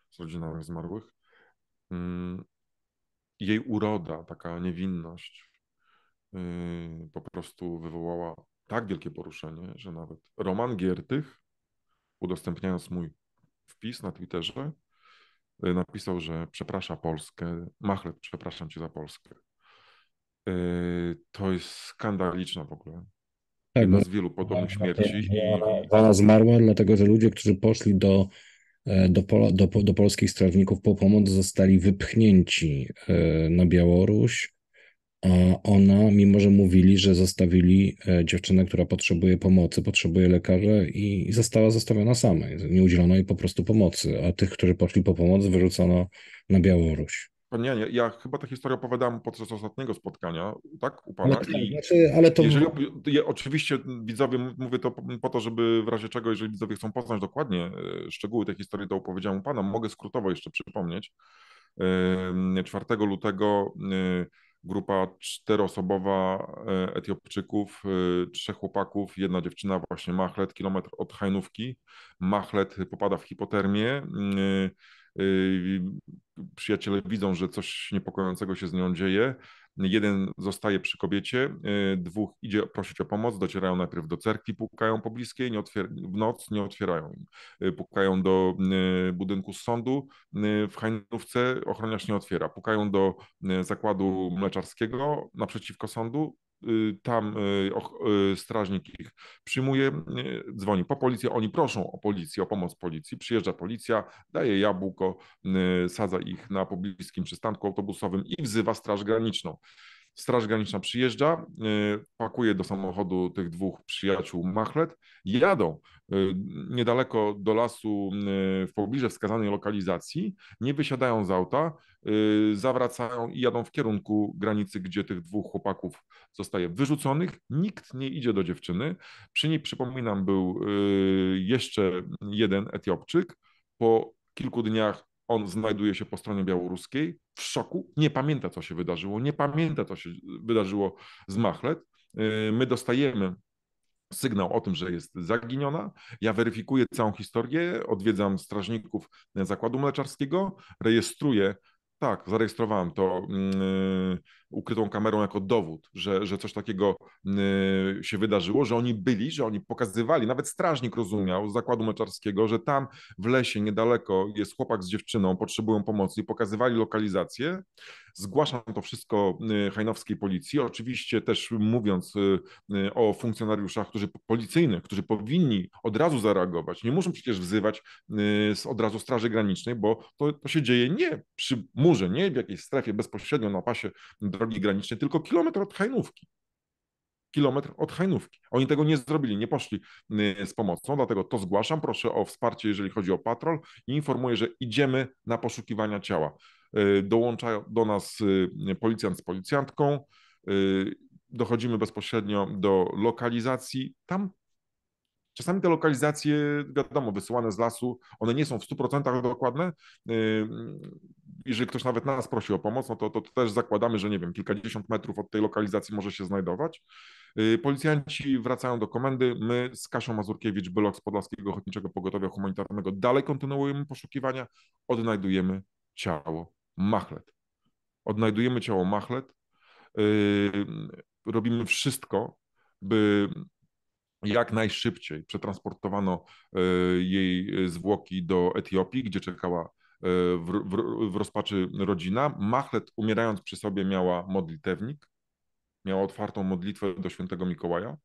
z rodzinami zmarłych, mm, jej uroda, taka niewinność yy, po prostu wywołała tak wielkie poruszenie, że nawet Roman Giertych, udostępniając mój wpis na Twitterze, yy, napisał, że przeprasza Polskę, Machlet, przepraszam cię za Polskę. Y, to jest skandaliczna w ogóle. Tak, z wielu podobnych śmierci. Ona zmarła, dlatego że ludzie, którzy poszli do, e, do, pola, do, do polskich strawników po pomoc, zostali wypchnięci e, na Białoruś. A ona, mimo że mówili, że zostawili e, dziewczynę, która potrzebuje pomocy, potrzebuje lekarza i została zostawiona sama. Nie udzielono jej po prostu pomocy, a tych, którzy poszli po pomoc, wyrzucono na Białoruś. Nie, nie, ja chyba tę historię opowiadałem podczas ostatniego spotkania, tak? U Pana. No znaczy, ale to... jeżeli, oczywiście widzowie, mówię to po to, żeby w razie czego, jeżeli widzowie chcą poznać dokładnie e, szczegóły tej historii, to opowiedziałem u Pana. Mogę skrótowo jeszcze przypomnieć. 4 lutego e, grupa czteroosobowa e, Etiopczyków, trzech chłopaków, jedna dziewczyna, właśnie Machlet, kilometr od Hajnówki. Machlet popada w hipotermię. Y, przyjaciele widzą, że coś niepokojącego się z nią dzieje. Jeden zostaje przy kobiecie, y, dwóch idzie prosić o pomoc, docierają najpierw do cerkwi, pukają po bliskiej, nie otwier- w noc nie otwierają im. Y, pukają do budynku sądu w Hajnówce, ochroniarz nie otwiera. Pukają do zakładu mleczarskiego naprzeciwko sądu, Y, tam y, y, strażnik ich przyjmuje, dzwoni po policję, oni proszą o policję, o pomoc policji, przyjeżdża policja, daje jabłko, sadza ich na pobliskim przystanku autobusowym i wzywa straż graniczną. Straż Graniczna przyjeżdża, y, pakuje do samochodu tych dwóch przyjaciół machlet, jadą y, niedaleko do lasu, y, w pobliżu wskazanej lokalizacji, nie wysiadają z auta, zawracają i jadą w kierunku granicy, gdzie tych dwóch chłopaków zostaje wyrzuconych. Nikt nie idzie do dziewczyny. Przy niej, przypominam, był jeszcze jeden Etiopczyk. Po kilku dniach on znajduje się po stronie białoruskiej w szoku, nie pamięta, co się wydarzyło, nie pamięta, co się wydarzyło z Machlet. Y, my dostajemy sygnał o tym, że jest zaginiona. Ja weryfikuję całą historię, odwiedzam strażników zakładu mleczarskiego, rejestruję, tak, zarejestrowałem to. Yy, ukrytą kamerą jako dowód, że, że coś takiego y, się wydarzyło, że oni byli, że oni pokazywali, nawet strażnik rozumiał z zakładu meczarskiego, że tam w lesie niedaleko jest chłopak z dziewczyną, potrzebują pomocy i pokazywali lokalizację. Zgłaszam to wszystko y, hajnowskiej policji, oczywiście też mówiąc y, o funkcjonariuszach którzy policyjnych, którzy powinni od razu zareagować. Nie muszą przecież wzywać od razu Straży Granicznej, bo to, to się dzieje nie przy murze, nie w jakiejś strefie bezpośrednio na pasie drogi granicznej, tylko kilometr od Hajnówki. Kilometr od Hajnówki. Oni tego nie zrobili, nie poszli y, z pomocą, dlatego to zgłaszam. Proszę o wsparcie, jeżeli chodzi o patrol i informuję, że idziemy na poszukiwania ciała. Y, Dołącza do nas y, policjant z policjantką dochodzimy bezpośrednio do lokalizacji. Tam Czasami te lokalizacje, wiadomo, wysyłane z lasu, one nie są w 100% dokładne. Yy, jeżeli ktoś nawet nas prosi o pomoc, no to, to też zakładamy, że nie wiem, kilkadziesiąt metrów od tej lokalizacji może się znajdować. Yy, policjanci wracają do komendy. My z Kasią Mazurkiewicz-Bylok z Podlaskiego Ochotniczego Pogotowia Humanitarnego dalej kontynuujemy poszukiwania. Odnajdujemy ciało Machlet. Odnajdujemy ciało Machlet. Yy, robimy wszystko, by jak najszybciej przetransportowano e, jej e, zwłoki do Etiopii, gdzie czekała e, w, w, w, rozpaczy rodzina. Mahlet, umierając przy sobie, miała modlitewnik, miała otwartą modlitwę do świętego Mikołaja.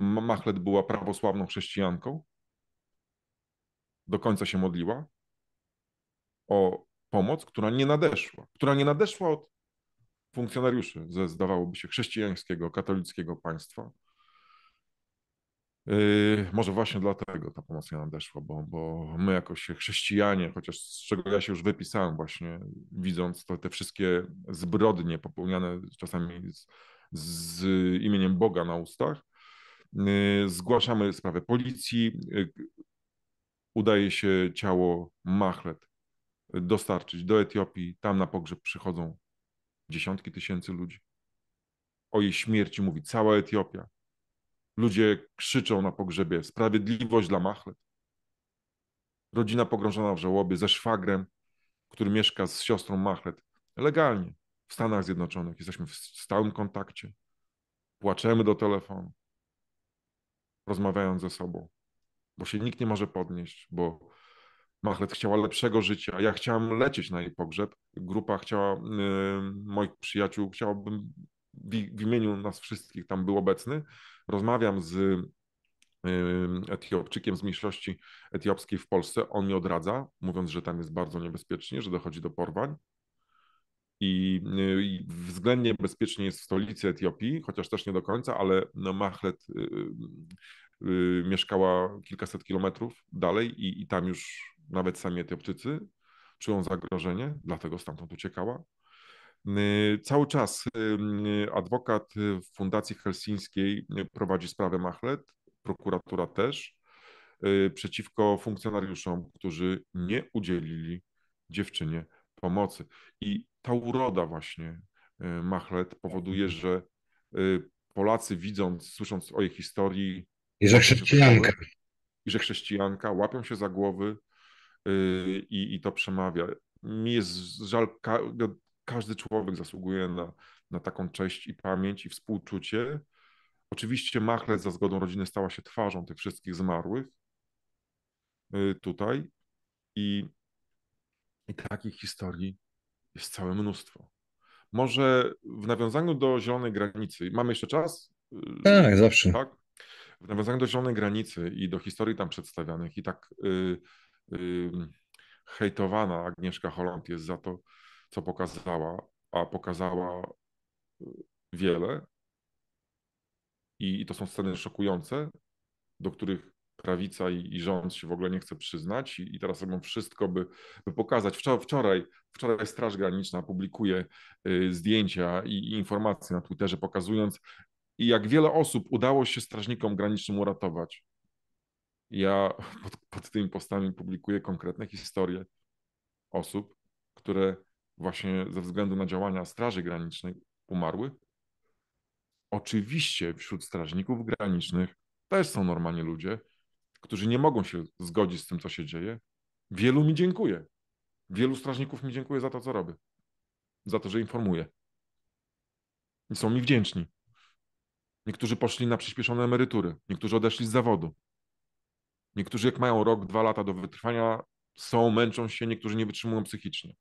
Mahlet była prawosławną chrześcijanką. Do końca się modliła o pomoc, która nie nadeszła, która nie nadeszła od funkcjonariuszy ze, zdawałoby się, chrześcijańskiego, katolickiego państwa Yy, może właśnie dlatego ta pomoc nie nadeszła, bo, bo my jako się chrześcijanie, chociaż z czego ja się już wypisałem właśnie, widząc to, te wszystkie zbrodnie popełniane czasami z, z imieniem Boga na ustach, yy, zgłaszamy sprawę policji, yy, udaje się ciało Machlet dostarczyć do Etiopii, tam na pogrzeb przychodzą dziesiątki tysięcy ludzi. O jej śmierci mówi cała Etiopia Ludzie krzyczą na pogrzebie, sprawiedliwość dla Machlet. Rodzina pogrążona w żałobie ze szwagrem, który mieszka z siostrą Machlet, legalnie w Stanach Zjednoczonych. Jesteśmy w stałym kontakcie. Płaczemy do telefonu, rozmawiając ze sobą, bo się nikt nie może podnieść, bo Machlet chciała lepszego życia, ja chciałam lecieć na jej pogrzeb. Grupa chciała, yy, moich przyjaciół, chciałabym w, w imieniu nas wszystkich tam był obecny, rozmawiam z Etiopczykiem z mniejszości etiopskiej w Polsce, on mi odradza, mówiąc, że tam jest bardzo niebezpiecznie, że dochodzi do porwań. I, względnie bezpiecznie jest w stolicy Etiopii, chociaż też nie do końca, ale no, Mahlet y, y, y, mieszkała kilkaset kilometrów dalej i, i tam już nawet sami Etiopczycy czują zagrożenie, dlatego stamtąd uciekała. Yy, cały czas yy, adwokat yy, w Fundacji Helsińskiej prowadzi sprawę Machlet, prokuratura też, przeciwko funkcjonariuszom, którzy nie udzielili dziewczynie pomocy. I ta uroda właśnie Machlet powoduje, że Polacy widząc, słysząc o jej historii... I że chrześcijanka. I że chrześcijanka, łapią się za głowy i, i to przemawia. Mi jest żal każdy człowiek zasługuje na, na taką cześć i pamięć i współczucie. Oczywiście Machlec za zgodą rodziny stała się twarzą tych wszystkich zmarłych y, tutaj i, i takich historii jest całe mnóstwo. Może w nawiązaniu do zielonej granicy, mamy jeszcze czas? Y, tak, zawsze. Tak? W nawiązaniu do zielonej granicy i do historii tam przedstawianych i tak y, y, hejtowana Agnieszka Holand jest za to, co pokazała, a pokazała y, wiele. I to są sceny szokujące, do których prawica i, i rząd się w ogóle nie chce przyznać i, i teraz robią wszystko, by, by pokazać. Wczor wczoraj, wczoraj Straż Graniczna publikuje y, zdjęcia i, i, informacje na Twitterze pokazując, i jak wiele osób udało się strażnikom granicznym uratować. Ja pod, pod tymi postami publikuję konkretne historie osób, które właśnie ze względu na działania Straży Granicznej umarły. Oczywiście wśród strażników granicznych też są normalnie ludzie, którzy nie mogą się zgodzić z tym, co się dzieje. Wielu mi dziękuję. Wielu strażników mi dziękuję za to, co robię. Za to, że informuję. I są mi wdzięczni. Niektórzy poszli na przyspieszone emerytury, niektórzy odeszli z zawodu. Niektórzy, jak mają rok, dwa lata do wytrwania, są, męczą się, niektórzy nie wytrzymują psychicznie.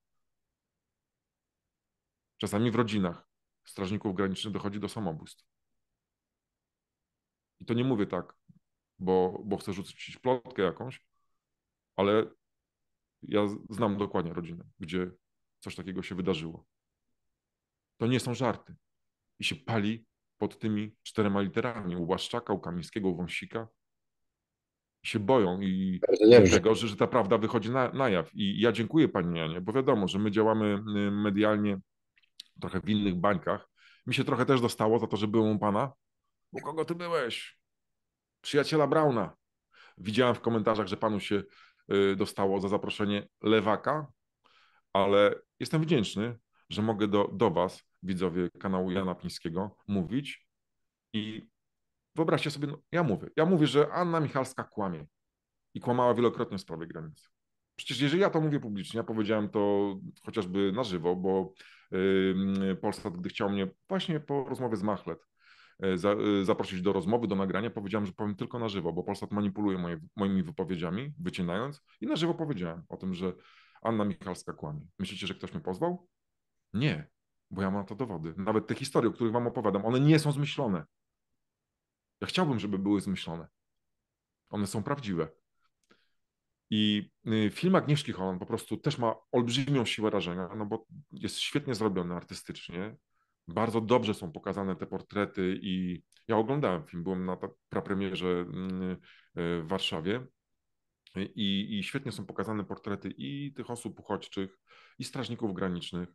Czasami w rodzinach strażników granicznych dochodzi do samobójstw. I to nie mówię tak, bo, bo chcę rzucić plotkę jakąś, ale ja znam dokładnie rodzinę, gdzie coś takiego się wydarzyło. To nie są żarty. I się pali pod tymi czterema literami u Błaszczaka, u Kamińskiego, u Wąsika. I się boją i tego, że, że ta prawda wychodzi na, na jaw. I ja dziękuję pani Janie, bo wiadomo, że my działamy y, medialnie trochę w innych bańkach. Mi się trochę też dostało za to, że byłem u pana. U kogo ty byłeś? Przyjaciela Brauna. Widziałem w komentarzach, że panu się y, dostało za zaproszenie lewaka, ale jestem wdzięczny, że mogę do, do was, widzowie kanału Jana Pińskiego, mówić i wyobraźcie sobie, no, ja mówię, ja mówię, że Anna Michalska kłamie i kłamała wielokrotnie w sprawie granicy. Przecież jeżeli ja to mówię publicznie, ja powiedziałem to chociażby na żywo, bo Y, Polsat, gdy chciał mnie właśnie po rozmowie z Machlet e, e, zaprosić do rozmowy, do nagrania, powiedziałem, że powiem tylko na żywo, bo Polsat manipuluje moje, moimi wypowiedziami, wycinając i na żywo powiedziałem o tym, że Anna Michalska kłamie. Myślicie, że ktoś mnie pozwał? Nie, bo ja mam na to dowody. Nawet te historie, o których wam opowiadam, one nie są zmyślone. Ja chciałbym, żeby były zmyślone. One są prawdziwe. I y, film Agnieszki Holland po prostu też ma olbrzymią siłę rażenia, no bo jest świetnie zrobiony artystycznie. Bardzo dobrze są pokazane te portrety i ja oglądałem film, byłem na prapremierze mm, y, w Warszawie i, i świetnie są pokazane portrety i tych osób uchodźczych, i strażników granicznych,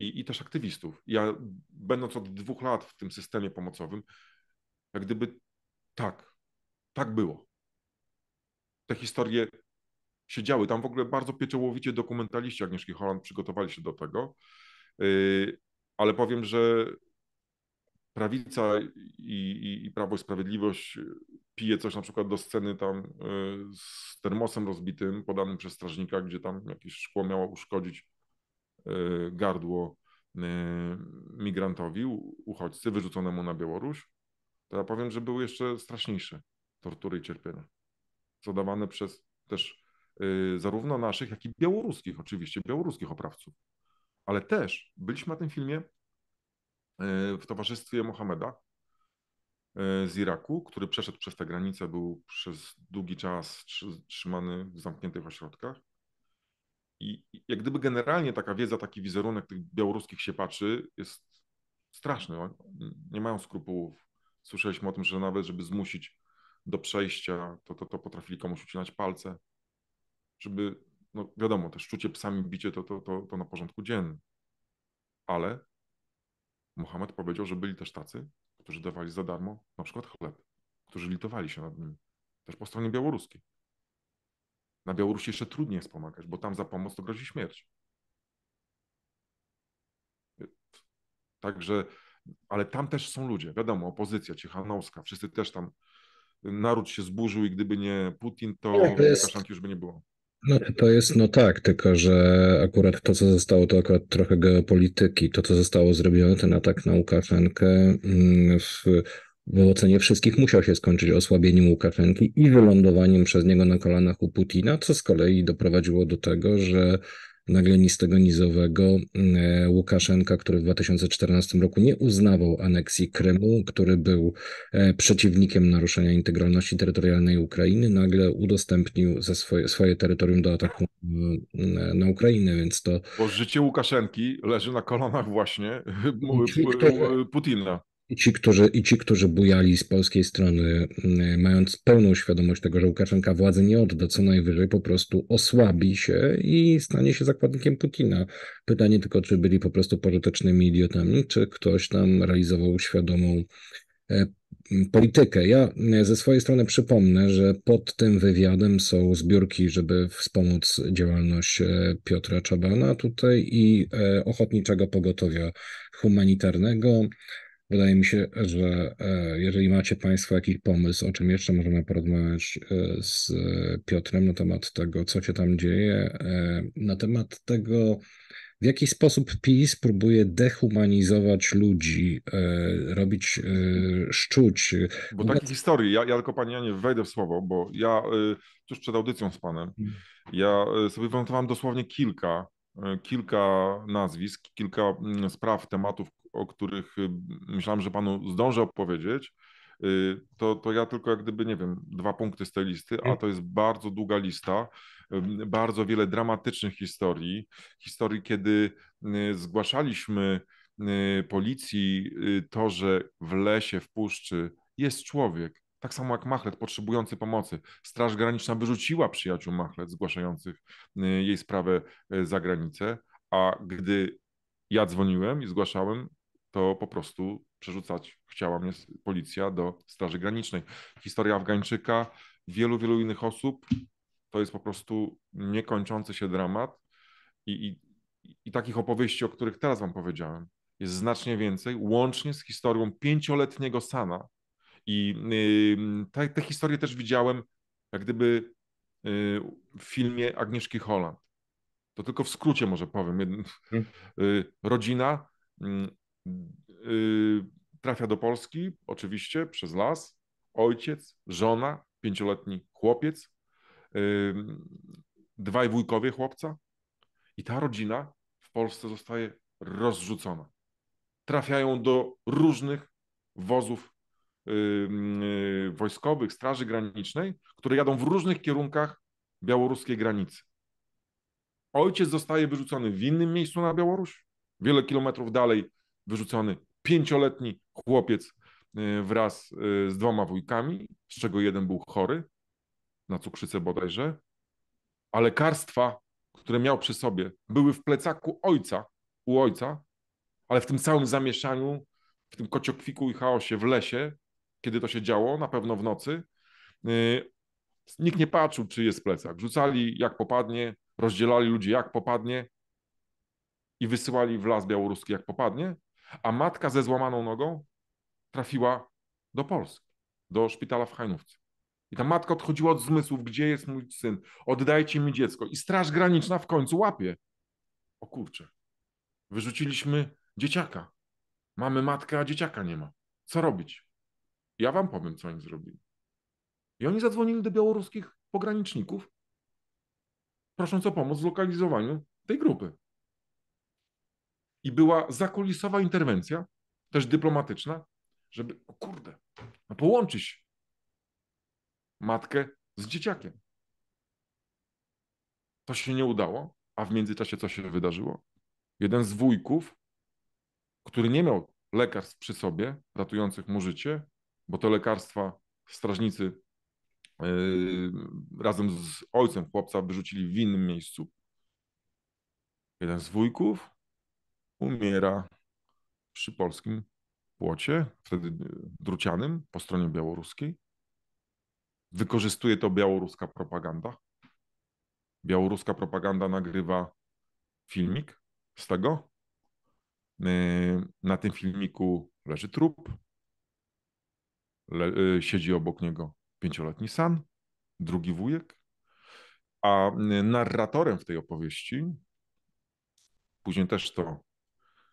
i, i też aktywistów. Ja będąc od dwóch lat w tym systemie pomocowym, jak gdyby tak, tak było. Te historie siedziały Tam w ogóle bardzo pieczołowicie dokumentaliści Agnieszki Holland przygotowali się do tego, y, ale powiem, że prawica i, i, i Prawo i Sprawiedliwość pije coś na przykład do sceny tam y, z termosem rozbitym podanym przez strażnika, gdzie tam jakieś szkło miało uszkodzić y, gardło migrantowi, uchodźcy wyrzuconemu na Białoruś, to ja powiem, że były jeszcze straszniejsze tortury i cierpienia, zadawane przez też Y, zarówno naszych, jak i białoruskich, oczywiście białoruskich oprawców. Ale też byliśmy na tym filmie y, w towarzystwie Mohameda y, z Iraku, który przeszedł przez tę granicę, był przez długi czas trzymany w zamkniętych ośrodkach. I jak gdyby generalnie taka wiedza, taki wizerunek tych białoruskich siepaczy jest straszny. nie mają skrupułów. Słyszeliśmy o tym, że nawet żeby zmusić do przejścia, to, to, to potrafili komuś ucinać palce żeby, no wiadomo, też czucie psami, bicie to, to, to, to na porządku dziennym. Ale Muhammad powiedział, że byli też tacy, którzy dawali za darmo na przykład chleb, którzy litowali się nad nimi, też po stronie białoruskiej. Na Białorusi jeszcze trudniej jest pomagać, bo tam za pomoc to grozi śmierć. Także, ale tam też są ludzie, wiadomo, opozycja, Cichanowska, wszyscy też tam, naród się zburzył i gdyby nie Putin, to Kaszanki już by nie było. No, to jest, no tak, tylko że akurat to, co zostało, to akurat trochę geopolityki. To, co zostało zrobione, ten atak na Łukaszenkę mm, w, w ocenie wszystkich musiał się skończyć osłabieniem Łukaszenki i wylądowaniem przez niego na kolanach u Putina, co z kolei doprowadziło do tego, że nagle nistego z tego nizowego mm, e, Łukaszenka, który w 2014 roku nie uznawał aneksji Krymu, który był e, przeciwnikiem naruszenia integralności terytorialnej Ukrainy, nagle udostępnił ze swoje, swoje terytorium do ataku mm, e, na Ukrainę, więc to... Bo życie Łukaszenki leży na kolanach właśnie Putina. I ci, którzy, I ci, którzy bujali z polskiej strony, mm, mając pełną świadomość tego, że Łukaszenka władzy nie odda, co najwyżej po prostu osłabi się i stanie się zakładnikiem Putina. Pytanie tylko, czy byli po prostu pożytecznymi idiotami, czy ktoś tam realizował świadomą e, politykę. Ja e, ze swojej strony przypomnę, że pod tym wywiadem są zbiórki, żeby wspomóc działalność e, Piotra Czabana tutaj i Ochotniczego Pogotowia Humanitarnego. Wydaje mi się, że e, jeżeli macie Państwo jakiś pomysł, o czym jeszcze możemy porozmawiać e, z e, Piotrem na temat tego, co się tam dzieje, na temat tego, w jaki sposób PiS próbuje dehumanizować ludzi, robić szczuć. Bo takie historii, ja, ja tylko Pani Janie wejdę w słowo, bo ja tuż przed audycją z Panem, mm. ja sobie wynotowałem dosłownie kilka E, kilka nazwisk, kilka mm, spraw, tematów, o których y, myślałem, że panu zdążę opowiedzieć, y, to, to ja tylko jak gdyby, nie wiem, dwa punkty z tej listy, a mhm. to jest bardzo długa lista, bardzo wiele dramatycznych historii, historii, kiedy y, zgłaszaliśmy policji to, że w lesie, w puszczy jest człowiek, tak samo jak Machlet potrzebujący pomocy. Straż Graniczna wyrzuciła przyjaciół Machlet zgłaszających y, jej sprawę y, za granicę, a gdy ja dzwoniłem i zgłaszałem, to po prostu przerzucać chciała mnie policja do Straży Granicznej. Historia Afgańczyka, wielu, wielu innych osób, to jest po prostu niekończący się dramat i, i, i takich opowieści, o których teraz wam powiedziałem, jest znacznie więcej, łącznie z historią pięcioletniego Sana, i te, te historie też widziałem jak gdyby y, w filmie Agnieszki Holland. To tylko w skrócie może powiem. Mhm. Y, rodzina y, trafia do Polski, oczywiście, przez las. Ojciec, żona, pięcioletni chłopiec, dwaj wujkowie chłopca. I ta rodzina w Polsce zostaje rozrzucona. Trafiają do różnych wozów Y, wojskowych, Straży Granicznej, które jadą w różnych kierunkach białoruskiej granicy. Ojciec zostaje wyrzucony w innym miejscu na Białoruś, wiele kilometrów dalej wyrzucony pięcioletni chłopiec y, wraz y, z dwoma wujkami, z czego jeden był chory, na cukrzycę bodajże, a lekarstwa, które miał przy sobie, były w plecaku ojca, u ojca, ale w tym całym zamieszaniu, w tym kociokwiku i chaosie w lesie, kiedy to się działo, na pewno w nocy. Y, nikt nie patrzył, czy jest plecak. Rzucali jak popadnie, rozdzielali ludzi jak popadnie i wysyłali w las białoruski jak popadnie, a matka ze złamaną nogą trafiła do Polski, do szpitala w Hajnówce. I ta matka odchodziła od zmysłów, gdzie jest mój syn, oddajcie mi dziecko. I Straż Graniczna w końcu łapie. O kurczę, wyrzuciliśmy dzieciaka. Mamy matkę, a dzieciaka nie ma. Co robić? Ja wam powiem, co oni zrobili. I oni zadzwonili do białoruskich pograniczników, prosząc o pomoc w zlokalizowaniu tej grupy. I była zakulisowa interwencja, też dyplomatyczna, żeby, o kurde, no połączyć matkę z dzieciakiem. To się nie udało, a w międzyczasie co się wydarzyło? Jeden z wujków, który nie miał lekarstw przy sobie, ratujących mu życie, bo to lekarstwa strażnicy yy, razem z ojcem chłopca wyrzucili w innym miejscu. Jeden z wujków umiera przy polskim płocie, wtedy yy, drucianym po stronie białoruskiej. Wykorzystuje to białoruska propaganda. Białoruska propaganda nagrywa filmik z tego. Yy, na tym filmiku leży trup, Le, y, siedzi obok niego pięcioletni San, drugi wujek, a y, narratorem w tej opowieści, później też to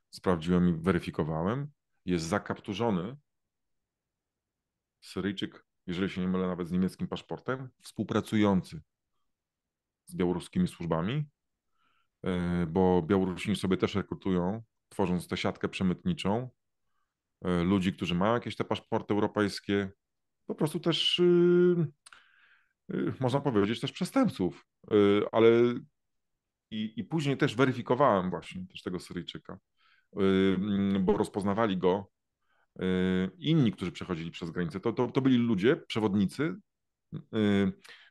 sprawdziłem i weryfikowałem, jest zakapturzony Syryjczyk, jeżeli się nie mylę, nawet z niemieckim paszportem, współpracujący z białoruskimi służbami, y, bo Białorusini sobie też rekrutują, tworząc tę siatkę przemytniczą, E, ludzi, którzy mają jakieś te paszporty europejskie, po prostu też y, y, można powiedzieć też przestępców, y, ale i, i później też weryfikowałem właśnie też tego Syryjczyka, mm, bo rozpoznawali go inni, którzy przechodzili przez granicę. To, to, to byli ludzie, przewodnicy,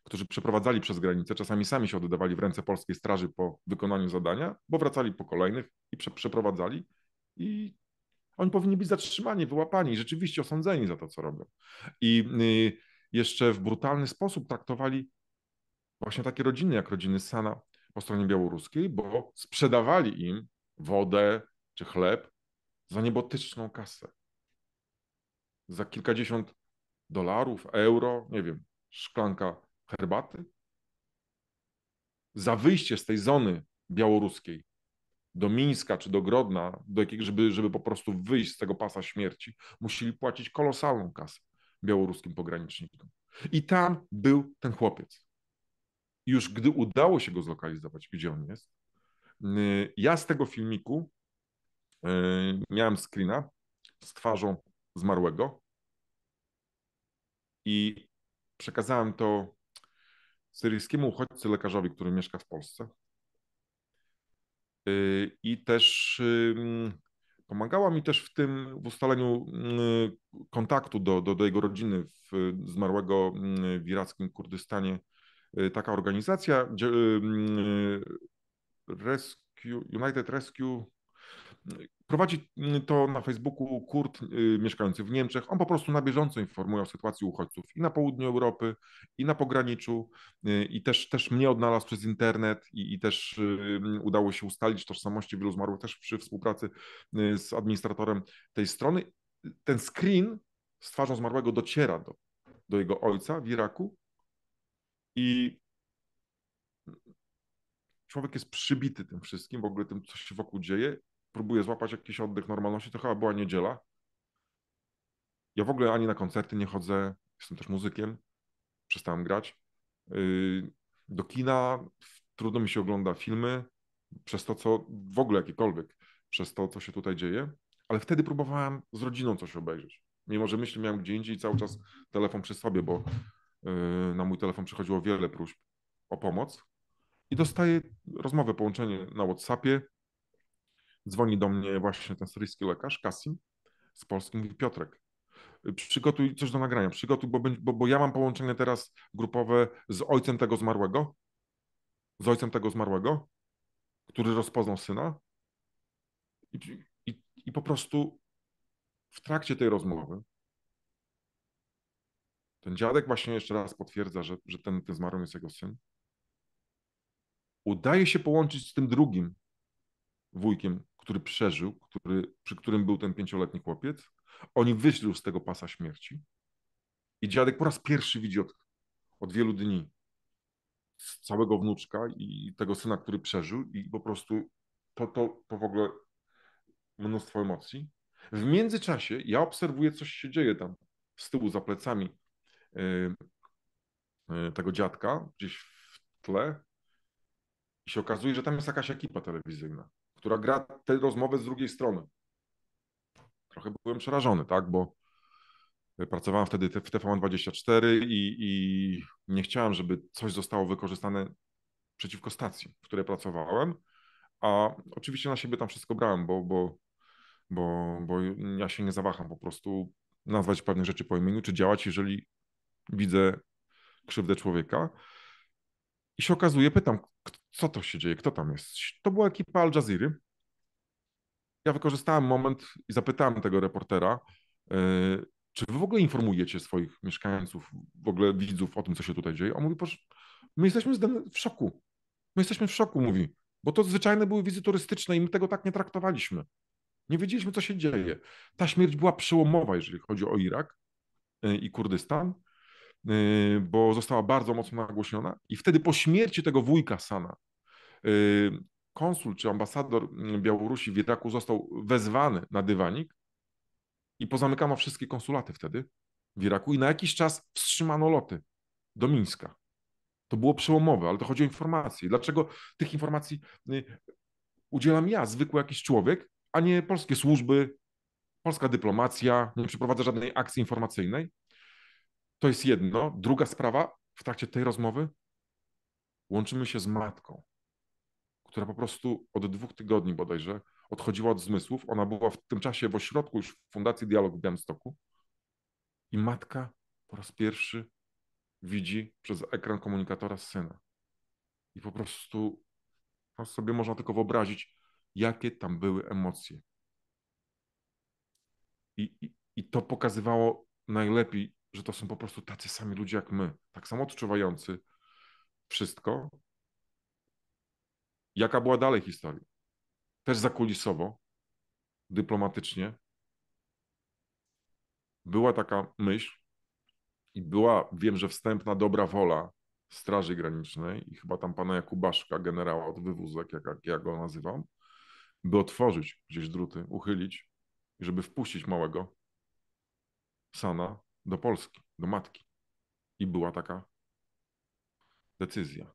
którzy przeprowadzali przez granicę, czasami sami się oddawali w ręce polskiej straży po wykonaniu zadania, bo wracali po kolejnych i prze, przeprowadzali i oni powinni być zatrzymani, wyłapani, rzeczywiście osądzeni za to, co robią. I y, jeszcze w brutalny sposób traktowali właśnie takie rodziny, jak rodziny Sana po stronie białoruskiej, bo sprzedawali im wodę czy chleb za niebotyczną kasę. Za kilkadziesiąt dolarów, euro, nie wiem, szklanka herbaty. Za wyjście z tej zony białoruskiej do Mińska czy do Grodna, do jakich, żeby, żeby po prostu wyjść z tego pasa śmierci, musieli płacić kolosalną kasę białoruskim pogranicznikom. I tam był ten chłopiec. Już gdy udało się go zlokalizować, gdzie on jest, y, ja z tego filmiku y, miałem screena z twarzą zmarłego i przekazałem to syryjskiemu uchodźcy lekarzowi, który mieszka w Polsce. Y, I też y, pomagała mi też w tym, w ustaleniu y, kontaktu do, do, do jego rodziny w zmarłego w irackim Kurdystanie. Taka organizacja Rescue, United Rescue Prowadzi mm, to na Facebooku Kurt y, mieszkający w Niemczech. On po prostu na bieżąco informuje o sytuacji uchodźców i na południu Europy, i na pograniczu, y, i też, też mnie odnalazł przez internet i, i też y, udało się ustalić tożsamości wielu zmarłych też przy współpracy z administratorem tej strony. Ten screen z twarzą zmarłego dociera do, do jego ojca w Iraku i człowiek jest przybity tym wszystkim, w ogóle tym, co się wokół dzieje próbuję złapać jakiś oddech normalności, to chyba była niedziela. Ja w ogóle ani na koncerty nie chodzę, jestem też muzykiem, przestałem grać. Yy, do kina trudno mi się ogląda filmy, przez to, co w ogóle jakiekolwiek, przez to, co się tutaj dzieje, ale wtedy próbowałem z rodziną coś obejrzeć. Mimo, że myśli miałem gdzie indziej cały czas telefon przy sobie, bo yy, na mój telefon przychodziło wiele próśb o pomoc. I dostaję rozmowę, połączenie na WhatsAppie dzwoni do mnie właśnie ten syryjski lekarz, Kasim, z Polski, mówi Piotrek, y, przygotuj coś do nagrania, przygotuj, bo, bo, bo ja mam połączenie teraz grupowe z ojcem tego zmarłego, z ojcem tego zmarłego, który rozpoznał syna i, i, i po prostu w trakcie tej rozmowy ten dziadek właśnie jeszcze raz potwierdza, że, że ten, ten zmarły jest jego syn. Udaje się połączyć z tym drugim wujkiem, który przeżył, który, przy którym był ten pięcioletni chłopiec. Oni wyślił z tego pasa śmierci. I dziadek po raz pierwszy widzi od, od wielu dni całego wnuczka i tego syna, który przeżył, i po prostu to, to, to w ogóle mnóstwo emocji. W międzyczasie ja obserwuję, coś się dzieje tam z tyłu, za plecami yy, yy, tego dziadka, gdzieś w tle. I się okazuje, że tam jest jakaś ekipa telewizyjna która gra tę rozmowę z drugiej strony. Trochę byłem przerażony, tak, bo pracowałem wtedy w TVN24 i, i nie chciałem, żeby coś zostało wykorzystane przeciwko stacji, w której pracowałem, a oczywiście na siebie tam wszystko brałem, bo, bo, bo, bo ja się nie zawaham po prostu nazwać pewnych rzeczy po imieniu, czy działać, jeżeli widzę krzywdę człowieka. I się okazuje, pytam, co to się dzieje, kto tam jest. To była ekipa Al Jazeera. Ja wykorzystałem moment i zapytałem tego reportera, e, czy wy w ogóle informujecie swoich mieszkańców, w ogóle widzów o tym, co się tutaj dzieje? On mówi, my jesteśmy w szoku. My jesteśmy w szoku, mówi, bo to zwyczajne były wizy turystyczne i my tego tak nie traktowaliśmy. Nie wiedzieliśmy, co się dzieje. Ta śmierć była przełomowa, jeżeli chodzi o Irak e, i Kurdystan. Y, bo została bardzo mocno nagłośniona i wtedy po śmierci tego wujka Sana y, konsul czy ambasador y, Białorusi w Iraku został wezwany na dywanik i pozamykano wszystkie konsulaty wtedy w Iraku i na jakiś czas wstrzymano loty do Mińska. To było przełomowe, ale to chodzi o informacje. Dlaczego tych informacji udzielam ja, zwykły jakiś człowiek, a nie polskie służby, polska dyplomacja, nie przeprowadza żadnej akcji informacyjnej? To jest jedno. Druga sprawa, w trakcie tej rozmowy łączymy się z matką, która po prostu od dwóch tygodni bodajże odchodziła od zmysłów. Ona była w tym czasie w ośrodku już w Fundacji Dialog w Białymstoku i matka po raz pierwszy widzi przez ekran komunikatora syna. I po prostu no sobie można tylko wyobrazić, jakie tam były emocje. I, i, i to pokazywało najlepiej, że to są po prostu tacy sami ludzie jak my, tak samo odczuwający wszystko. Jaka była dalej historia? Też zakulisowo, dyplomatycznie, była taka myśl i była, wiem, że wstępna dobra wola Straży Granicznej i chyba tam pana Jakubaszka, generała od wywózek, jak, jak ja go nazywam, by otworzyć gdzieś druty, uchylić, żeby wpuścić małego Sana do Polski, do matki. I była taka decyzja.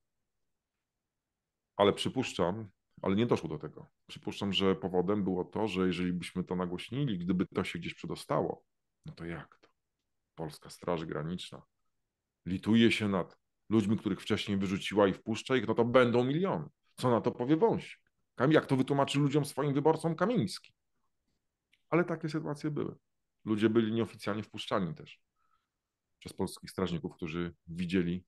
Ale przypuszczam, ale nie doszło do tego. Przypuszczam, że powodem było to, że jeżeli byśmy to nagłośnili, gdyby to się gdzieś przedostało, no to jak to? Polska Straż Graniczna lituje się nad ludźmi, których wcześniej wyrzuciła i wpuszcza ich, no to będą miliony. Co na to powie Wąsik? Jak to wytłumaczy ludziom, swoim wyborcom Kamiński? Ale takie sytuacje były ludzie byli nieoficjalnie wpuszczani też przez polskich strażników, którzy widzieli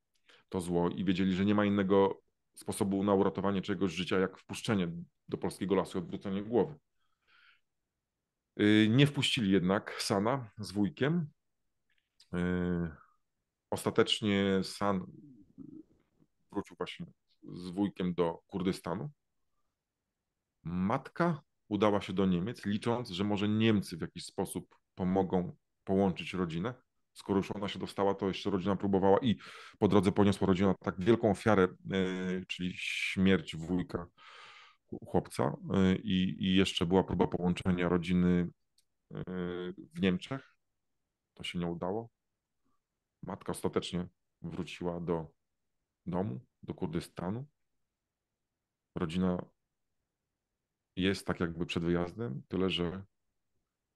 to zło i wiedzieli, że nie ma innego sposobu na uratowanie czegoś życia, jak wpuszczenie do polskiego lasu i odwrócenie głowy. Y, nie wpuścili jednak Sana z wujkiem. Y, ostatecznie San wrócił właśnie z wujkiem do Kurdystanu. Matka udała się do Niemiec, licząc, że może Niemcy w jakiś sposób pomogą połączyć rodzinę. Skoro już ona się dostała, to jeszcze rodzina próbowała i po drodze poniosła rodzina tak wielką ofiarę, e, czyli śmierć wujka chłopca e, i, i jeszcze była próba połączenia rodziny e, w Niemczech. To się nie udało. Matka ostatecznie wróciła do domu, do Kurdystanu. Rodzina jest tak jakby przed wyjazdem, tyle że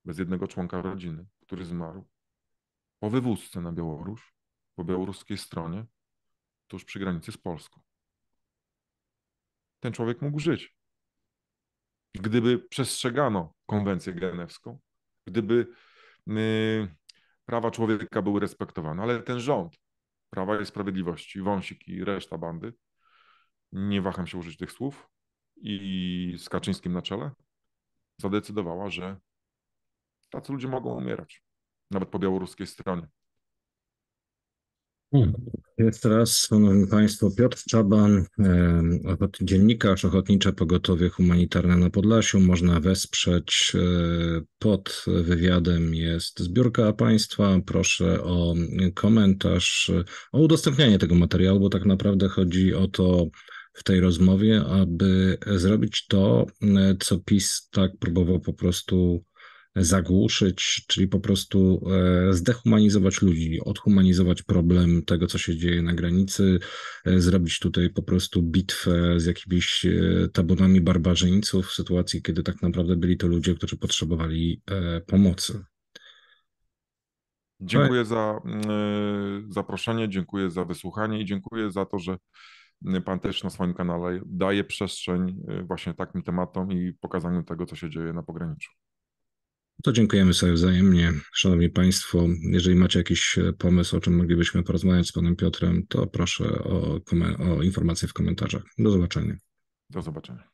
bez jednego członka rodziny, który zmarł, po wywózce na Białoruś, po białoruskiej stronie, tuż przy granicy z Polską. Ten człowiek mógł żyć. Gdyby przestrzegano konwencję genewską, gdyby yy, prawa człowieka były respektowane, ale ten rząd Prawa i Sprawiedliwości, Wąsik i reszta bandy, nie waham się użyć tych słów, i z Kaczyńskim na czele, zadecydowała, że Tacy ludzie mogą umierać, nawet po białoruskiej stronie. Hmm. Jest teraz, szanowni państwo, Piotr Czaban, dziennikarz Ochotnicze Pogotowie Humanitarne na Podlasiu. Można wesprzeć. E, pod wywiadem jest zbiórka państwa. Proszę o komentarz, o udostępnianie tego materiału, bo tak naprawdę chodzi o to w tej rozmowie, aby zrobić to, e, co PiS tak próbował po prostu zagłuszyć, czyli po prostu e, zdehumanizować ludzi, odhumanizować problem tego, co się dzieje na granicy, e, zrobić tutaj po prostu bitwę z jakimiś e, tabunami barbarzyńców w sytuacji, kiedy tak naprawdę byli to ludzie, którzy potrzebowali pomocy. Dziękuję za zaproszenie, dziękuję za wysłuchanie i dziękuję za to, że Pan też na swoim kanale daje przestrzeń właśnie takim tematom i pokazaniu tego, co się dzieje na pograniczu. To dziękujemy sobie wzajemnie. Szanowni Państwo, jeżeli macie jakiś e, pomysł, o czym moglibyśmy porozmawiać z Panem Piotrem, to proszę o, o informacje w komentarzach. Do zobaczenia. Do zobaczenia.